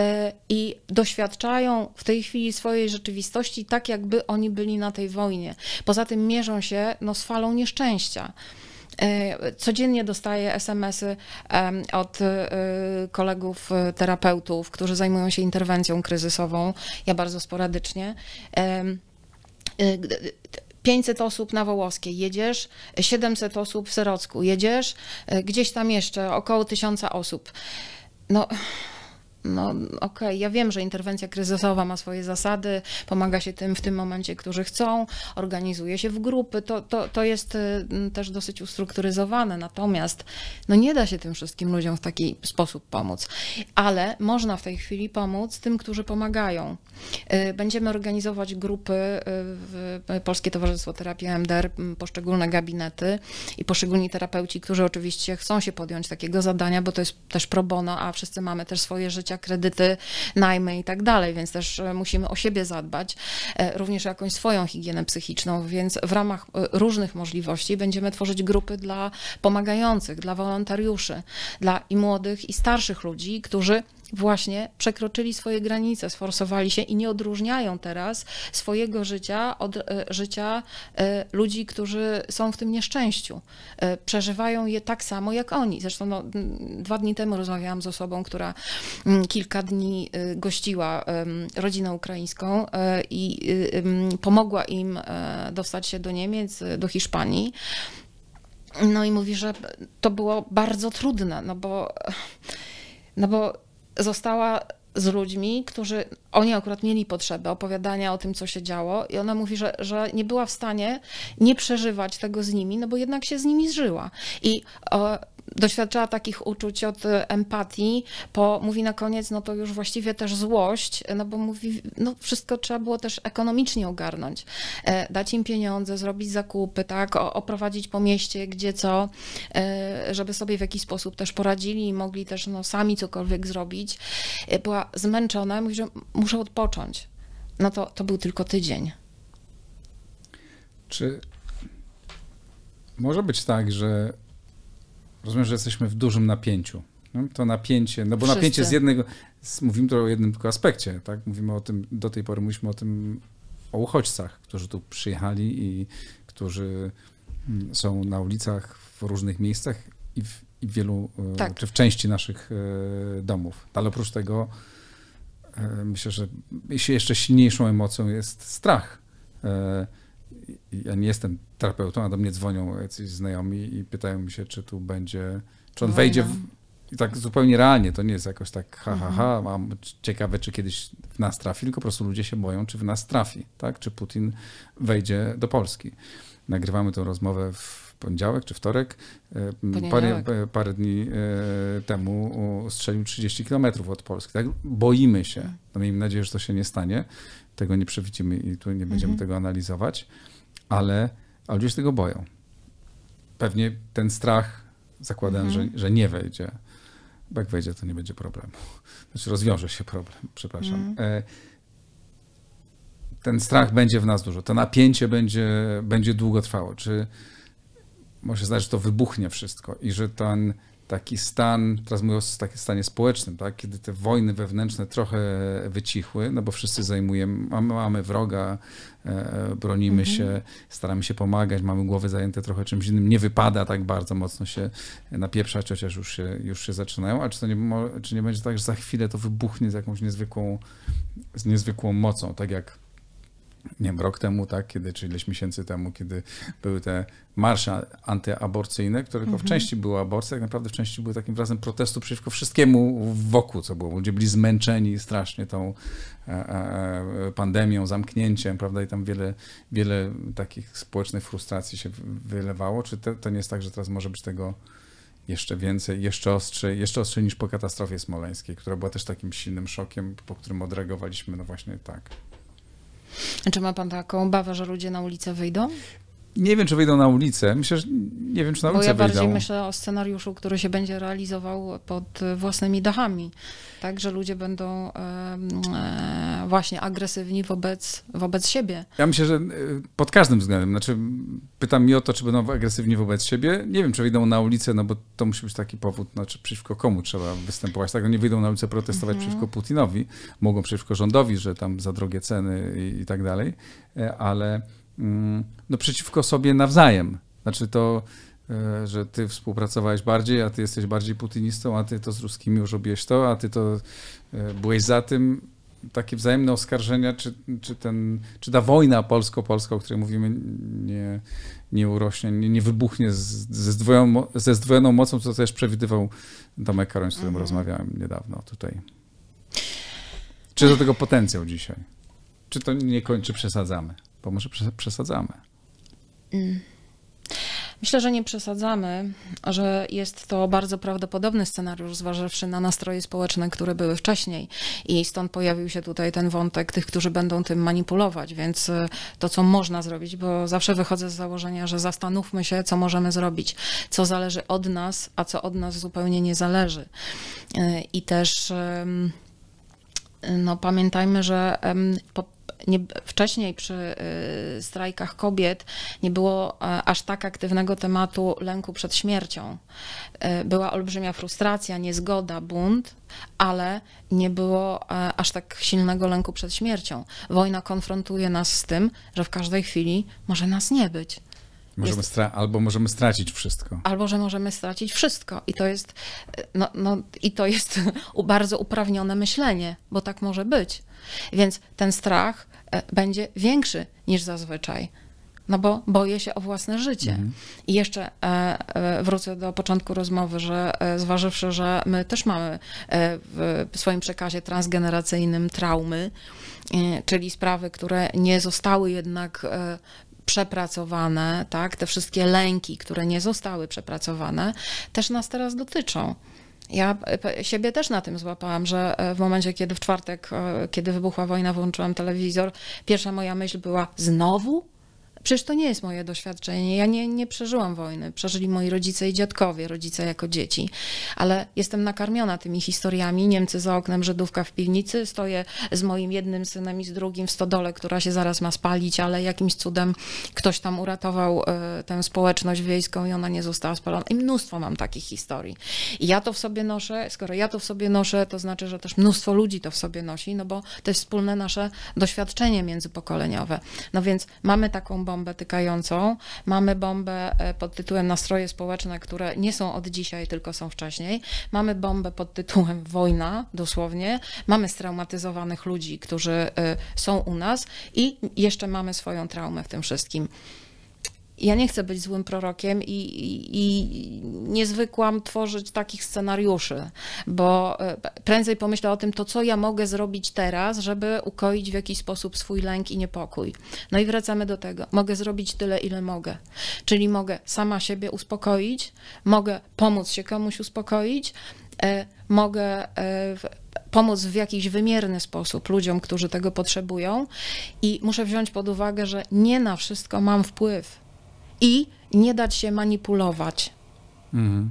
i doświadczają w tej chwili swojej rzeczywistości tak, jakby oni byli na tej wojnie. Poza tym mierzą się no, z falą nieszczęścia. E, codziennie dostaję SMS-y od e, kolegów e, terapeutów, którzy zajmują się interwencją kryzysową. Ja bardzo sporadycznie. 500 osób na Wołoskiej jedziesz, 700 osób w Serocku jedziesz, gdzieś tam jeszcze około 1000 osób. No, no okej, okay, ja wiem, że interwencja kryzysowa ma swoje zasady, pomaga się tym w tym momencie, którzy chcą, organizuje się w grupy, to, to, to jest y, też dosyć ustrukturyzowane, natomiast no nie da się tym wszystkim ludziom w taki sposób pomóc, ale można w tej chwili pomóc tym, którzy pomagają. Y, będziemy organizować grupy y, w Polskie Towarzystwo Terapii MDR, poszczególne gabinety i poszczególni terapeuci, którzy oczywiście chcą się podjąć takiego zadania, bo to jest też pro bono, a wszyscy mamy też swoje życie, życia, kredyty, najmy i tak dalej, więc też e, musimy o siebie zadbać, e, również o jakąś swoją higienę psychiczną, więc w ramach e, różnych możliwości będziemy tworzyć grupy dla pomagających, dla wolontariuszy, dla i młodych, i starszych ludzi, którzy właśnie przekroczyli swoje granice, sforsowali się i nie odróżniają teraz swojego życia od e, życia e, ludzi, którzy są w tym nieszczęściu. E, przeżywają je tak samo jak oni. Zresztą no, dwa dni temu rozmawiałam z osobą, która kilka dni gościła rodzinę ukraińską i pomogła im dostać się do Niemiec, do Hiszpanii. No i mówi, że to było bardzo trudne, no bo, no bo została z ludźmi, którzy oni akurat mieli potrzebę opowiadania o tym, co się działo, i ona mówi, że, że nie była w stanie nie przeżywać tego z nimi, no bo jednak się z nimi zżyła. I o, e, doświadczała takich uczuć od e, empatii, po mówi na koniec, no to już właściwie też złość, no bo mówi, no wszystko trzeba było też ekonomicznie ogarnąć. E, dać im pieniądze, zrobić zakupy, tak, oprowadzić po mieście, gdzie co, e, żeby sobie w jakiś sposób też poradzili i mogli też no, sami cokolwiek zrobić. Była zmęczona, mówi, że muszę odpocząć. No to, to był tylko tydzień. Czy może być tak, że rozumiem, że jesteśmy w dużym napięciu. No, to napięcie, no bo Wszyscy. napięcie z jednego, z, mówimy tu o jednym tylko aspekcie, tak? Mówimy o tym, do tej pory mówiliśmy o tym, o uchodźcach, którzy tu przyjechali i którzy mm, są na ulicach w różnych miejscach i w, i w wielu, e, tak. czy w części naszych e, domów. Ale oprócz tego e, myślę, że jeszcze silniejszą emocją jest strach ja nie jestem terapeutą, a do mnie dzwonią jacyś znajomi i pytają mi się, czy tu będzie, czy on no wejdzie no. w, i tak zupełnie realnie, to nie jest jakoś tak ha, ha, ha, mhm. mam ciekawe, czy kiedyś w nas trafi, tylko po prostu ludzie się boją, czy w nas trafi, tak? Czy Putin wejdzie do Polski. Nagrywamy tę rozmowę w poniedziałek czy wtorek. E, parę, e, parę dni e, temu strzelił 30 kilometrów od Polski, tak? Boimy się. Mhm. No, miejmy nadzieję, że to się nie stanie. Tego nie przewidzimy i tu nie będziemy mhm. tego analizować ale, ale ludzie się tego boją. Pewnie ten strach, zakładam, mhm. że, że nie wejdzie. Bo jak wejdzie, to nie będzie problemu. Znaczy rozwiąże się problem, przepraszam. Mhm. E, ten strach będzie w nas dużo. To napięcie będzie, będzie długo trwało. Czy może się że to wybuchnie wszystko i że ten taki stan, teraz mówię o takim stanie społecznym, tak? kiedy te wojny wewnętrzne trochę wycichły, no bo wszyscy zajmujemy, mamy, mamy wroga, e, e, bronimy mhm. się, staramy się pomagać, mamy głowy zajęte trochę czymś innym, nie wypada tak bardzo mocno się napieprzać, chociaż już się, już się zaczynają, a czy, to nie, czy nie będzie tak, że za chwilę to wybuchnie z jakąś niezwykłą, z niezwykłą mocą, tak jak nie wiem, rok temu, tak, kiedy, czy ileś miesięcy temu, kiedy były te marsze antyaborcyjne, które mhm. w części były aborcje, tak naprawdę w części były takim razem protestu przeciwko wszystkiemu wokół, co było. Ludzie byli zmęczeni strasznie tą e, e, e, pandemią, zamknięciem, prawda, i tam wiele, wiele takich społecznych frustracji się wylewało. Czy to, to nie jest tak, że teraz może być tego jeszcze więcej, jeszcze ostrzej, jeszcze ostrzej niż po katastrofie smoleńskiej, która była też takim silnym szokiem, po którym odreagowaliśmy, no właśnie tak. Czy ma pan taką bawę, że ludzie na ulicę wyjdą? Nie wiem, czy wyjdą na ulicę. Myślę, że nie wiem, czy na ulicę Bo ja bardziej wyjdą. myślę o scenariuszu, który się będzie realizował pod e, własnymi dachami. Tak, że ludzie będą e, właśnie agresywni wobec, wobec siebie. Ja myślę, że e, pod każdym względem. Znaczy, pytam mi o to, czy będą agresywni wobec siebie. Nie wiem, czy wyjdą na ulicę, no bo to musi być taki powód, znaczy przeciwko komu trzeba występować. Tak, no nie wyjdą na ulicę protestować mhm. przeciwko Putinowi, mogą przeciwko rządowi, że tam za drogie ceny i, i tak dalej, ale Mm, no, przeciwko sobie nawzajem. Znaczy to, e, że ty współpracowałeś bardziej, a ty jesteś bardziej putinistą, a ty to z ruskimi już robiłeś to, a ty to e, byłeś za tym. Takie wzajemne oskarżenia, czy, czy, ten, czy ta wojna polsko-polska, o której mówimy, nie, nie urośnie, nie, nie wybuchnie z, ze, zdwojoną, ze zdwojoną mocą, co też przewidywał Tomek Karoń, z którym mhm. rozmawiałem niedawno tutaj. Czy do tego potencjał dzisiaj? Czy to nie kończy, przesadzamy? Bo może przesadzamy. Mm. Myślę, że nie przesadzamy, że jest to bardzo prawdopodobny scenariusz, zważywszy na nastroje społeczne, które były wcześniej. I stąd pojawił się tutaj ten wątek tych, którzy będą tym manipulować. Więc e, to, co można zrobić, bo zawsze wychodzę z założenia, że zastanówmy się, co możemy zrobić, co zależy od nas, a co od nas zupełnie nie zależy. E, I też no, pamiętajmy, że nie, wcześniej przy y, strajkach kobiet nie było e, aż tak aktywnego tematu lęku przed śmiercią. E, była olbrzymia frustracja, niezgoda, bunt, ale nie było e, aż tak silnego lęku przed śmiercią. Wojna konfrontuje nas z tym, że w każdej chwili może nas nie być. Możemy jest, albo możemy stracić wszystko. Albo że możemy stracić wszystko. I to jest, no, no, i to jest bardzo uprawnione myślenie, bo tak może być. Więc ten strach e, będzie większy niż zazwyczaj. No bo boję się o własne życie. Mhm. I jeszcze e, e, wrócę do początku rozmowy, że zważywszy, że my też mamy w swoim przekazie transgeneracyjnym traumy, czyli sprawy, które nie zostały jednak przepracowane, tak, te wszystkie lęki, które nie zostały przepracowane, też nas teraz dotyczą. Ja e, siebie też na tym złapałam, że e, w momencie, kiedy w czwartek, e, kiedy wybuchła wojna, włączyłam telewizor, pierwsza moja myśl była znowu Przecież to nie jest moje doświadczenie. Ja nie, nie przeżyłam wojny. Przeżyli moi rodzice i dziadkowie, rodzice jako dzieci. Ale jestem nakarmiona tymi historiami. Niemcy za oknem, Żydówka w piwnicy. Stoję z moim jednym synem i z drugim w stodole, która się zaraz ma spalić, ale jakimś cudem ktoś tam uratował y, tę społeczność wiejską i ona nie została spalona. I mnóstwo mam takich historii. I ja to w sobie noszę. Skoro ja to w sobie noszę, to znaczy, że też mnóstwo ludzi to w sobie nosi, no bo to jest wspólne nasze doświadczenie międzypokoleniowe. No więc mamy taką bombę tykającą, mamy bombę e, pod tytułem nastroje społeczne, które nie są od dzisiaj, tylko są wcześniej, mamy bombę pod tytułem wojna, dosłownie, mamy straumatyzowanych ludzi, którzy e, są u nas i jeszcze mamy swoją traumę w tym wszystkim ja nie chcę być złym prorokiem i, i, i nie zwykłam tworzyć takich scenariuszy, bo e, prędzej pomyślę o tym, to co ja mogę zrobić teraz, żeby ukoić w jakiś sposób swój lęk i niepokój. No i wracamy do tego. Mogę zrobić tyle, ile mogę. Czyli mogę sama siebie uspokoić, mogę pomóc się komuś uspokoić, e, mogę e, pomóc w jakiś wymierny sposób ludziom, którzy tego potrzebują i muszę wziąć pod uwagę, że nie na wszystko mam wpływ i nie dać się manipulować. Mhm.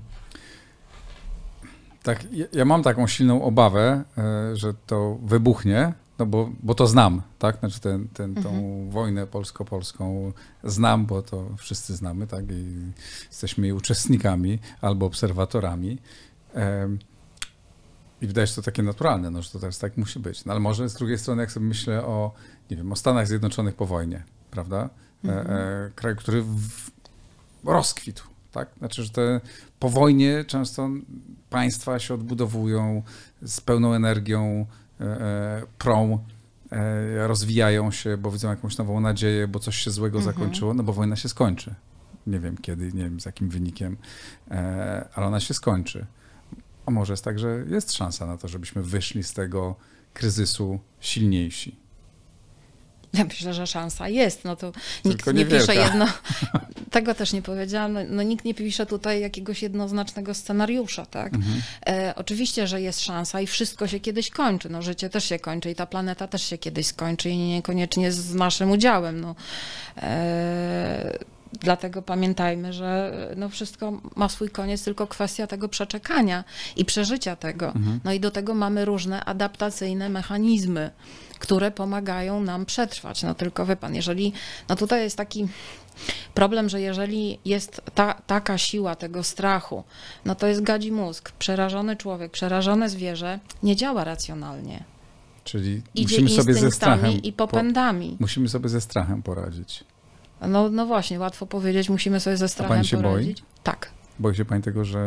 Tak, ja mam taką silną obawę, e, że to wybuchnie, no bo, bo to znam, tak? Znaczy ten, ten, tą mhm. wojnę polsko-polską znam, bo to wszyscy znamy, tak? I jesteśmy jej uczestnikami albo obserwatorami. I wydaje się to takie naturalne, no, że to teraz tak musi być. No, ale może z drugiej strony, jak sobie myślę o, nie wiem, o Stanach Zjednoczonych po wojnie, prawda? E, mhm. e, kraj który w, rozkwitł. Tak? Znaczy, że te po wojnie często państwa się odbudowują z pełną energią, e, prą, rozwijają się, bo widzą jakąś nową nadzieję, bo coś się złego mhm. zakończyło, no bo wojna się skończy. Nie wiem kiedy, nie wiem z jakim wynikiem, ale ona się skończy. A może jest tak, że jest szansa na to, żebyśmy wyszli z tego kryzysu silniejsi. Ja myślę, że szansa jest. No to nikt nie pisze jedno. Tego też nie powiedziałam. No, no, nikt nie pisze tutaj jakiegoś jednoznacznego scenariusza, tak? Mhm. E, oczywiście, że jest szansa i wszystko się kiedyś kończy. No, życie też się kończy i ta planeta też się kiedyś skończy i niekoniecznie z naszym udziałem. No. E, Dlatego pamiętajmy, że no wszystko ma swój koniec, tylko kwestia tego przeczekania i przeżycia tego. Mhm. No i do tego mamy różne adaptacyjne mechanizmy, które pomagają nam przetrwać. No tylko wie pan, jeżeli, no tutaj jest taki problem, że jeżeli jest ta, taka siła tego strachu, no to jest gadzi mózg, przerażony człowiek, przerażone zwierzę nie działa racjonalnie. Czyli Idzie musimy sobie ze strachem i popędami. Po, musimy sobie ze strachem poradzić. No, no właśnie, łatwo powiedzieć, musimy sobie ze strachem A pani się poradzić. Boi? Tak. Boi się pani tego, że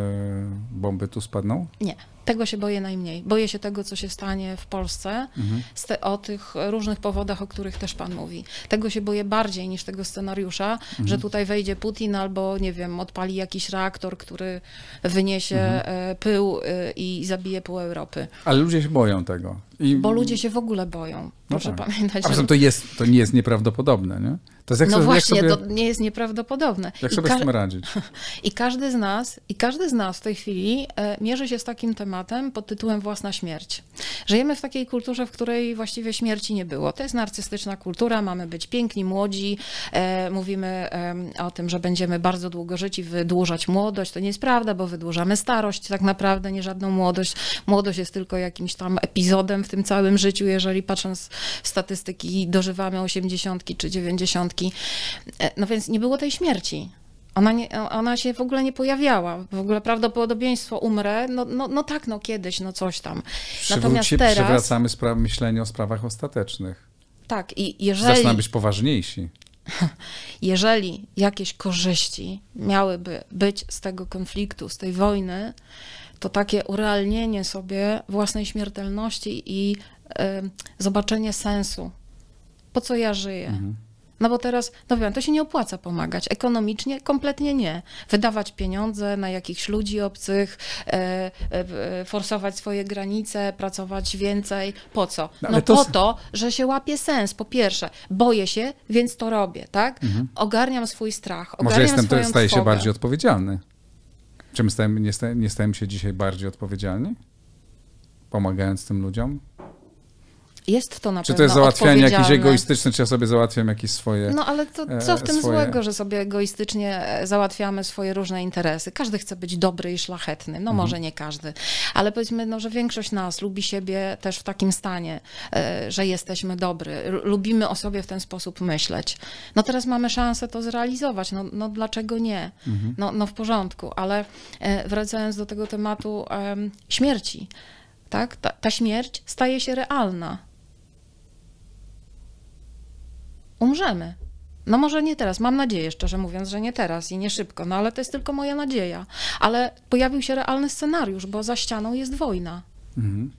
bomby tu spadną? Nie, tego się boję najmniej. Boję się tego, co się stanie w Polsce, mhm. te, o tych różnych powodach, o których też pan mówi. Tego się boję bardziej niż tego scenariusza, mhm. że tutaj wejdzie Putin albo, nie wiem, odpali jakiś reaktor, który wyniesie mhm. E, pył e, i zabije pół Europy. Ale ludzie się boją tego. I... Bo ludzie się w ogóle boją. No Proszę no tak. pamiętać. A że... to, jest, to nie jest nieprawdopodobne, nie? To jest jak no sobie, właśnie, jak sobie... to nie jest nieprawdopodobne. Jak I sobie ka... z tym radzić? I każdy z nas, i każdy z nas w tej chwili e, mierzy się z takim tematem pod tytułem własna śmierć. Żyjemy w takiej kulturze, w której właściwie śmierci nie było. To jest narcystyczna kultura, mamy być piękni, młodzi, e, mówimy e, o tym, że będziemy bardzo długo żyć i wydłużać młodość. To nie jest prawda, bo wydłużamy starość tak naprawdę, nie żadną młodość. Młodość jest tylko jakimś tam epizodem w tym całym życiu, jeżeli patrząc statystyki dożywamy osiemdziesiątki czy dziewięćdziesiątki. E, no więc nie było tej śmierci. Ona, nie, ona się w ogóle nie pojawiała. W ogóle prawdopodobieństwo umrę, no, no, no tak, no kiedyś, no coś tam. Przywróci, Natomiast teraz... Przywracamy spraw, myślenie o sprawach ostatecznych. Tak, i jeżeli... Zaczynamy być poważniejsi. Jeżeli jakieś korzyści miałyby być z tego konfliktu, z tej wojny, to takie urealnienie sobie własnej śmiertelności i Y, zobaczenie sensu. Po co ja żyję? Mhm. No bo teraz, no wiem, to się nie opłaca pomagać. Ekonomicznie kompletnie nie. Wydawać pieniądze na jakichś ludzi obcych, e, e, e forsować swoje granice, pracować więcej. Po co? No, no to... po to, że się łapie sens. Po pierwsze, boję się, więc to robię, tak? Mhm. Ogarniam swój strach. Ogarniam Może jestem, swoją staję się bardziej odpowiedzialny. Czym nie, stajemy, nie stajemy się dzisiaj bardziej odpowiedzialni? Pomagając tym ludziom? Jest to na Czy to jest załatwianie jakieś egoistyczne, czy ja sobie załatwiam jakieś swoje. No ale to e, co w tym swoje... złego, że sobie egoistycznie e, załatwiamy swoje różne interesy? Każdy chce być dobry i szlachetny. No mhm. może nie każdy, ale powiedzmy, no, że większość nas lubi siebie też w takim stanie, e, że jesteśmy dobry, lubimy o sobie w ten sposób myśleć. No teraz mamy szansę to zrealizować. No, no dlaczego nie? Mhm. No, no w porządku, ale wracając do tego tematu śmierci. Tak? ta, ta śmierć staje się realna umrzemy. No może nie teraz, mam nadzieję, szczerze mówiąc, że nie teraz i nie szybko, no ale to jest tylko moja nadzieja. Ale pojawił się realny scenariusz, bo za ścianą jest wojna. Mhm.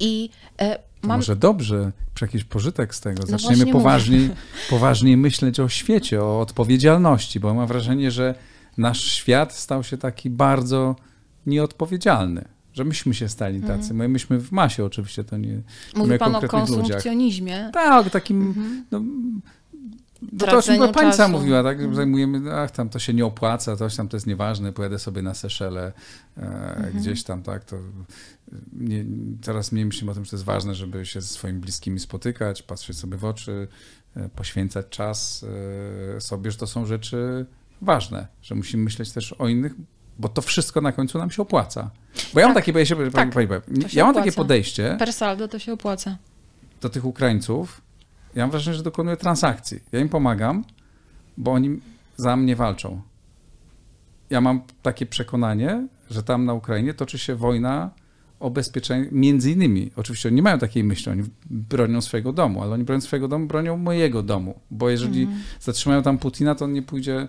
I e, mam... Może dobrze, czy jakiś pożytek z tego. No Zaczniemy poważniej, poważniej myśleć o świecie, o odpowiedzialności, bo mam wrażenie, że nasz świat stał się taki bardzo nieodpowiedzialny że myśmy się stali tacy. Mhm. myśmy w masie oczywiście, to nie. Mówi pan o konsumpcjonizmie. Ludziach. Tak, takim. Mhm. No, no to o czym pańca mówiła, tak? Mhm. Zajmujemy, ach, tam to się nie opłaca, coś tam to jest nieważne, pojadę sobie na Seszele, e, mhm. gdzieś tam, tak? To e, nie, coraz mniej myślimy o tym, że to jest ważne, żeby się ze swoimi bliskimi spotykać, patrzeć sobie w oczy, e, poświęcać czas e, sobie, że to są rzeczy ważne, że musimy myśleć też o innych bo to wszystko na końcu nam się opłaca. Bo ja tak, mam takie podejście, tak, ja mam takie podejście. Per saldo to się opłaca. Do tych Ukraińców. Ja mam wrażenie, że dokonuję transakcji. Ja im pomagam, bo oni za mnie walczą. Ja mam takie przekonanie, że tam na Ukrainie toczy się wojna o bezpieczeństwo, między innymi. Oczywiście oni nie mają takiej myśli, oni bronią swojego domu, ale oni bronią swojego domu, bronią mojego domu, bo jeżeli mhm. zatrzymają tam Putina, to on nie pójdzie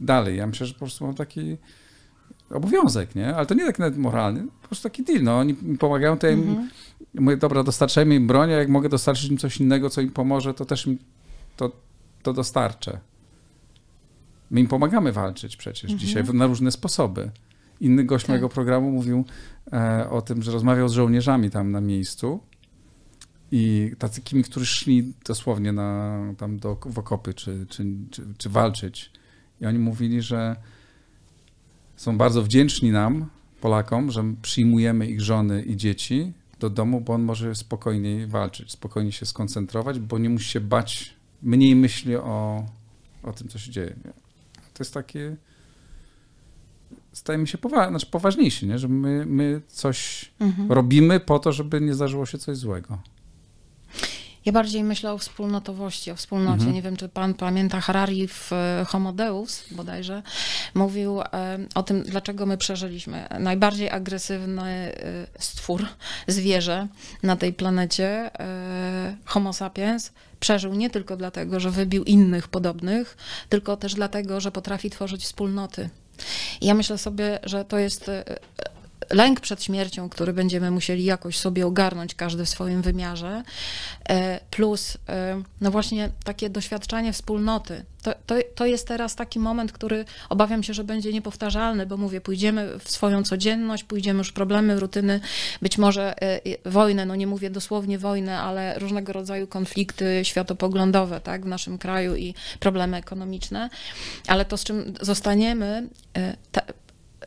dalej. Ja myślę, że po prostu mam taki obowiązek, nie? Ale to nie tak nawet moralny, po prostu taki deal, no. Oni mi pomagają, to ja im, mhm. mówię, dobra, dostarczajmy im broń, a jak mogę dostarczyć im coś innego, co im pomoże, to też mi to, to dostarczę. My im pomagamy walczyć przecież mhm. dzisiaj na różne sposoby. Inny gość tak. mojego programu mówił e, o tym, że rozmawiał z żołnierzami tam na miejscu i tacy którzy szli dosłownie na, tam do, w okopy czy, czy, czy, czy walczyć. I oni mówili, że są bardzo wdzięczni nam, Polakom, że przyjmujemy ich żony i dzieci do domu, bo on może spokojniej walczyć, spokojniej się skoncentrować, bo nie musi się bać, mniej myśli o, o tym, co się dzieje. Nie? To jest takie. Stajemy się powa znaczy poważniejsi, nie? że my, my coś mhm. robimy po to, żeby nie zdarzyło się coś złego. Ja bardziej myślę o wspólnotowości, o wspólnocie. Mhm. Nie wiem, czy pan pamięta Harari w e, Homo Deus bodajże, mówił e, o tym, dlaczego my przeżyliśmy. Najbardziej agresywny e, stwór, zwierzę na tej planecie, Homo sapiens, przeżył nie tylko dlatego, że wybił innych podobnych, tylko też dlatego, że potrafi tworzyć wspólnoty. Ja myślę sobie, że to jest lęk przed śmiercią, który będziemy musieli jakoś sobie ogarnąć, każdy w swoim wymiarze, e, plus e, no właśnie takie doświadczanie wspólnoty. To, to, to jest teraz taki moment, który obawiam się, że będzie niepowtarzalny, bo mówię, pójdziemy w swoją codzienność, pójdziemy już problemy, rutyny, być może e, wojnę, no nie mówię dosłownie wojnę, ale różnego rodzaju konflikty światopoglądowe tak, w naszym kraju i problemy ekonomiczne, ale to, z czym zostaniemy,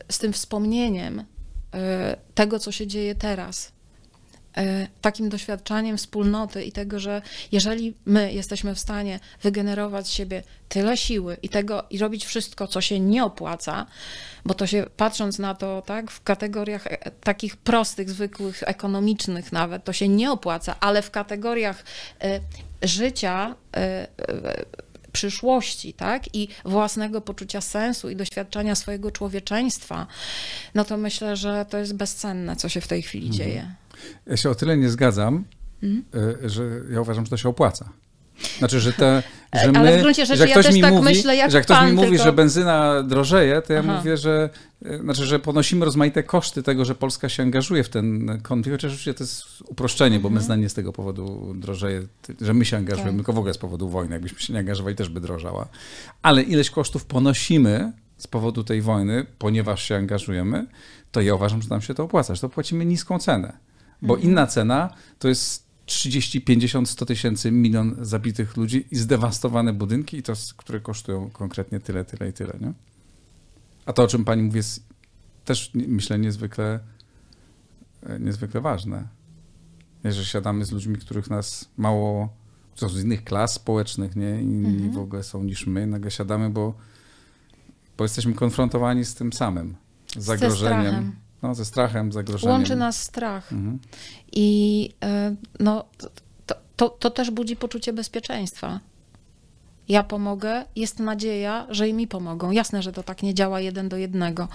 z tym wspomnieniem E, tego, co się dzieje teraz. E, takim doświadczaniem wspólnoty i tego, że jeżeli my jesteśmy w stanie wygenerować z siebie tyle siły i tego i robić wszystko, co się nie opłaca, bo to się patrząc na to, tak, w kategoriach e, takich prostych, zwykłych, ekonomicznych nawet, to się nie opłaca, ale w kategoriach życia przyszłości, tak? I własnego poczucia sensu i doświadczenia swojego człowieczeństwa, no to myślę, że to jest bezcenne, co się w tej chwili mhm. dzieje. Ja się o tyle nie zgadzam, mhm. E, że ja uważam, że to się opłaca. Znaczy, że te. E, że my, Ale w gruncie rzeczy że ktoś ja też tak mówi, myślę, jak Że ktoś pan, mi mówi, tylko... że benzyna drożeje, to ja Aha. mówię, że, e, znaczy, że ponosimy rozmaite koszty tego, że Polska się angażuje w ten konflikt, chociaż oczywiście to jest uproszczenie, bo my mhm. znanie z tego powodu drożeje, że my się angażujemy, tak. tylko w ogóle z powodu wojny. Jakbyśmy się nie angażowali, też by drożała. Ale ileś kosztów ponosimy z powodu tej wojny, ponieważ się angażujemy, to ja uważam, że nam się to opłaca, że to płacimy niską cenę. Bo mhm. inna cena to jest 30, 50, 100 tysięcy, milion zabitych ludzi i zdewastowane budynki, i to, które kosztują konkretnie tyle, tyle i tyle. Nie? A to, o czym pani mówi, jest też, myślę, niezwykle, e, niezwykle ważne. że siadamy z ludźmi, których nas mało, co z innych klas społecznych, nie? Inni mhm. w ogóle są niż my, nagle siadamy, bo, bo jesteśmy konfrontowani z tym samym zagrożeniem. No, ze strachem, zagrożeniem. Łączy nas strach. Mhm. I e, no, to, to, to też budzi poczucie bezpieczeństwa ja pomogę, jest nadzieja, że i mi pomogą. Jasne, że to tak nie działa jeden do jednego,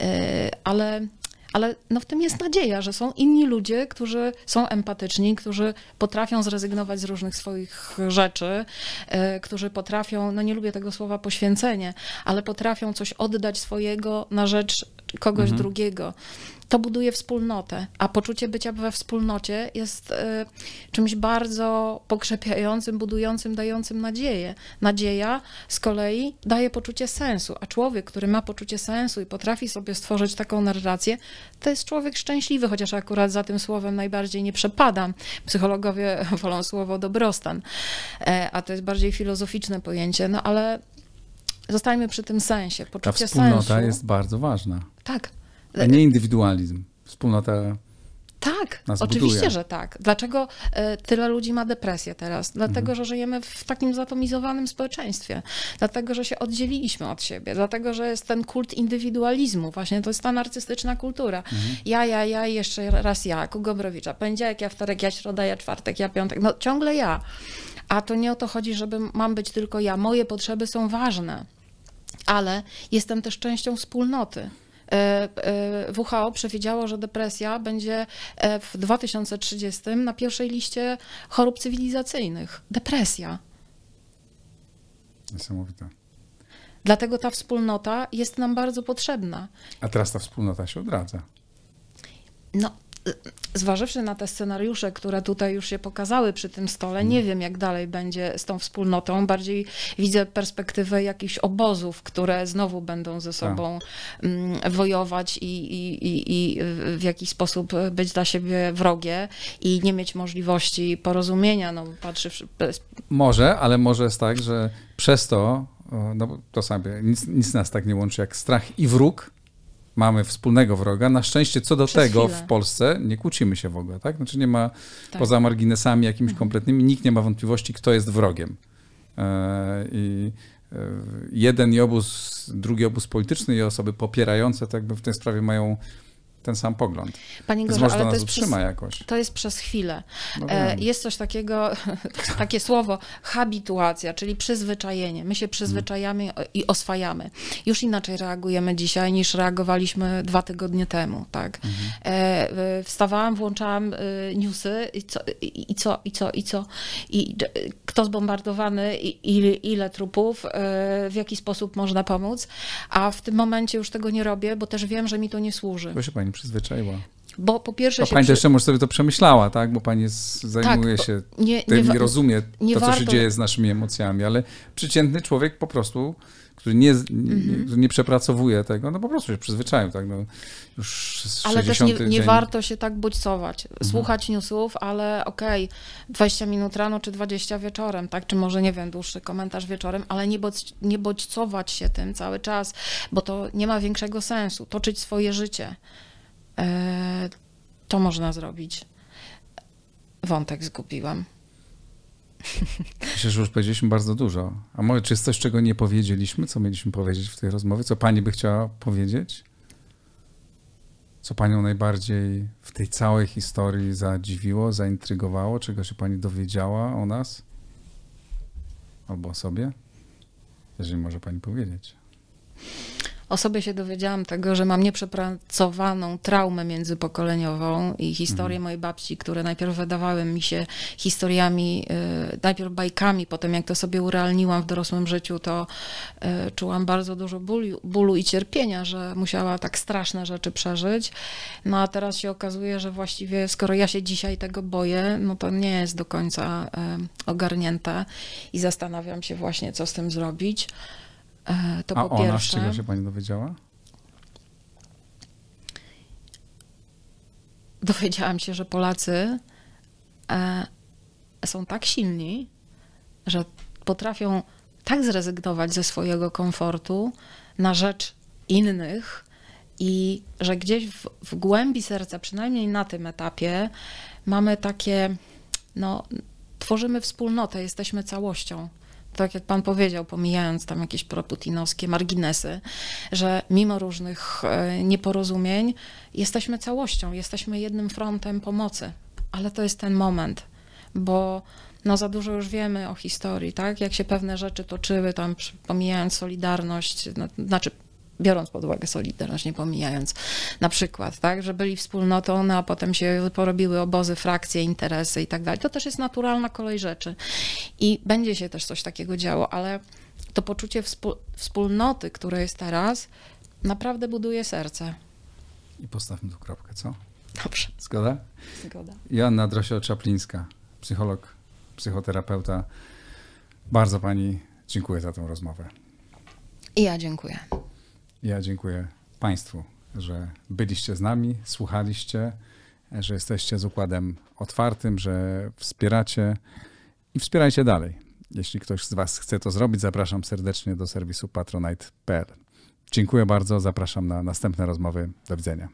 e, ale, ale no w tym jest nadzieja, że są inni ludzie, którzy są empatyczni, którzy potrafią zrezygnować z różnych swoich rzeczy, e, którzy potrafią, no nie lubię tego słowa poświęcenie, ale potrafią coś oddać swojego na rzecz kogoś mhm. drugiego. To buduje wspólnotę, a poczucie bycia we wspólnocie jest y, czymś bardzo pokrzepiającym, budującym, dającym nadzieję. Nadzieja z kolei daje poczucie sensu, a człowiek, który ma poczucie sensu i potrafi sobie stworzyć taką narrację, to jest człowiek szczęśliwy, chociaż akurat za tym słowem najbardziej nie przepadam. Psychologowie wolą słowo dobrostan, e, a to jest bardziej filozoficzne pojęcie, no ale Zostańmy przy tym sensie, poczucie Ta wspólnota sensu. jest bardzo ważna. Tak. A nie indywidualizm. Wspólnota tak, oczywiście, buduje. że tak. Dlaczego e, tyle ludzi ma depresję teraz? Dlatego, mhm. że żyjemy w takim zatomizowanym społeczeństwie, dlatego, że się oddzieliliśmy od siebie, dlatego, że jest ten kult indywidualizmu, właśnie to jest ta narcystyczna kultura. Mhm. Ja, ja, ja i jeszcze raz ja, Kugobrowicza, poniedziałek, ja wtorek, ja środa, ja czwartek, ja piątek, no ciągle ja. A to nie o to chodzi, żeby mam być tylko ja. Moje potrzeby są ważne ale jestem też częścią wspólnoty. E, e, WHO przewidziało, że depresja będzie e, w 2030 na pierwszej liście chorób cywilizacyjnych. Depresja. Niesamowite. Dlatego ta wspólnota jest nam bardzo potrzebna. A teraz ta wspólnota się odradza. No, zważywszy na te scenariusze, które tutaj już się pokazały przy tym stole, nie wiem, jak dalej będzie z tą wspólnotą. Bardziej widzę perspektywę jakichś obozów, które znowu będą ze tak. sobą tak. wojować i, i, i, i, w jakiś sposób być dla siebie wrogie i nie mieć możliwości porozumienia. No, patrzysz... Może, ale może jest tak, że przez to, no to sobie, nic, nic nas tak nie łączy jak strach i wróg, mamy wspólnego wroga. Na szczęście co do Przez tego chwilę. w Polsce nie kłócimy się w ogóle, tak? Znaczy nie ma tak. poza marginesami jakimiś mhm. kompletnymi, nikt nie ma wątpliwości, kto jest wrogiem. E, I e, jeden i obóz, drugi obóz polityczny i osoby popierające tak by w tej sprawie mają ten sam pogląd. Panie Gorze, ale to jest, przez, jakoś. to jest przez chwilę. No e, jest coś takiego, takie słowo habituacja, czyli przyzwyczajenie. My się przyzwyczajamy hmm. i oswajamy. Już inaczej reagujemy dzisiaj niż reagowaliśmy dwa tygodnie temu. Tak? Hmm. Wstawałam, włączałam y, newsy i co, i co, i co, i co. I kto zbombardowany, ile, ile trupów, e, w jaki sposób można pomóc. A w tym momencie już tego nie robię, bo też wiem, że mi to nie służy. Proszę pani, przyzwyczaiła. Bo po pierwsze. A pani przy... też może sobie to przemyślała, tak? Bo pani tak, zajmuje tak, się nie, tym nie, i rozumie nie to, co się dzieje z naszymi emocjami, ale przeciętny człowiek po prostu, który nie, mm -hmm. nie przepracowuje tego, no po prostu się przyzwyczaił, tak? No, już ale też nie, nie warto się tak bodźcować, mhm. słuchać mhm. newsów, ale okej, okay, 20 minut rano czy 20 wieczorem, tak? Czy może, nie wiem, dłuższy komentarz wieczorem, ale nie, bodź, nie bodźcować się tym cały czas, bo to nie ma większego sensu. Toczyć swoje życie E, to można zrobić. Wątek zgubiłam. Myślę, że już powiedzieliśmy bardzo dużo. A może czy jest coś, czego nie powiedzieliśmy, co mieliśmy powiedzieć w tej rozmowie? Co pani by chciała powiedzieć? Co panią najbardziej w tej całej historii zadziwiło, zaintrygowało? Czego się pani dowiedziała o nas? Albo o sobie? Jeżeli może pani powiedzieć o sobie się dowiedziałam tego, że mam nieprzepracowaną traumę międzypokoleniową i historię mhm. mojej babci, które najpierw wydawały mi się historiami, y, najpierw bajkami, potem jak to sobie urealniłam w dorosłym życiu, to y, czułam bardzo dużo bólu, bólu i cierpienia, że musiała tak straszne rzeczy przeżyć. No a teraz się okazuje, że właściwie skoro ja się dzisiaj tego boję, no to nie jest do końca y, ogarnięte i zastanawiam się właśnie, co z tym zrobić. E, to A po ona, pierwsze. z czego się pani dowiedziała? Dowiedziałam się, że Polacy e, są tak silni, że potrafią tak zrezygnować ze swojego komfortu na rzecz innych i że gdzieś w, w, głębi serca, przynajmniej na tym etapie, mamy takie, no, tworzymy wspólnotę, jesteśmy całością tak jak pan powiedział, pomijając tam jakieś proputinowskie marginesy, że mimo różnych e, nieporozumień jesteśmy całością, jesteśmy jednym frontem pomocy. Ale to jest ten moment, bo no za dużo już wiemy o historii, tak? Jak się pewne rzeczy toczyły, tam pomijając Solidarność, no, znaczy biorąc pod uwagę Solidarność, nie pomijając na przykład, tak, że byli wspólnotą, no a potem się porobiły obozy, frakcje, interesy i tak dalej. To też jest naturalna kolej rzeczy i będzie się też coś takiego działo, ale to poczucie współ, wspólnoty, które jest teraz, naprawdę buduje serce. I postawmy tu kropkę, co? Dobrze. Zgoda? Zgoda. Joanna Drosio-Czaplińska, psycholog, psychoterapeuta. Bardzo pani dziękuję za tę rozmowę. I ja dziękuję. Ja dziękuję Państwu, że byliście z nami, słuchaliście, że jesteście z układem otwartym, że wspieracie i wspierajcie dalej. Jeśli ktoś z Was chce to zrobić, zapraszam serdecznie do serwisu patronite.pl. Dziękuję bardzo, zapraszam na następne rozmowy. Do widzenia.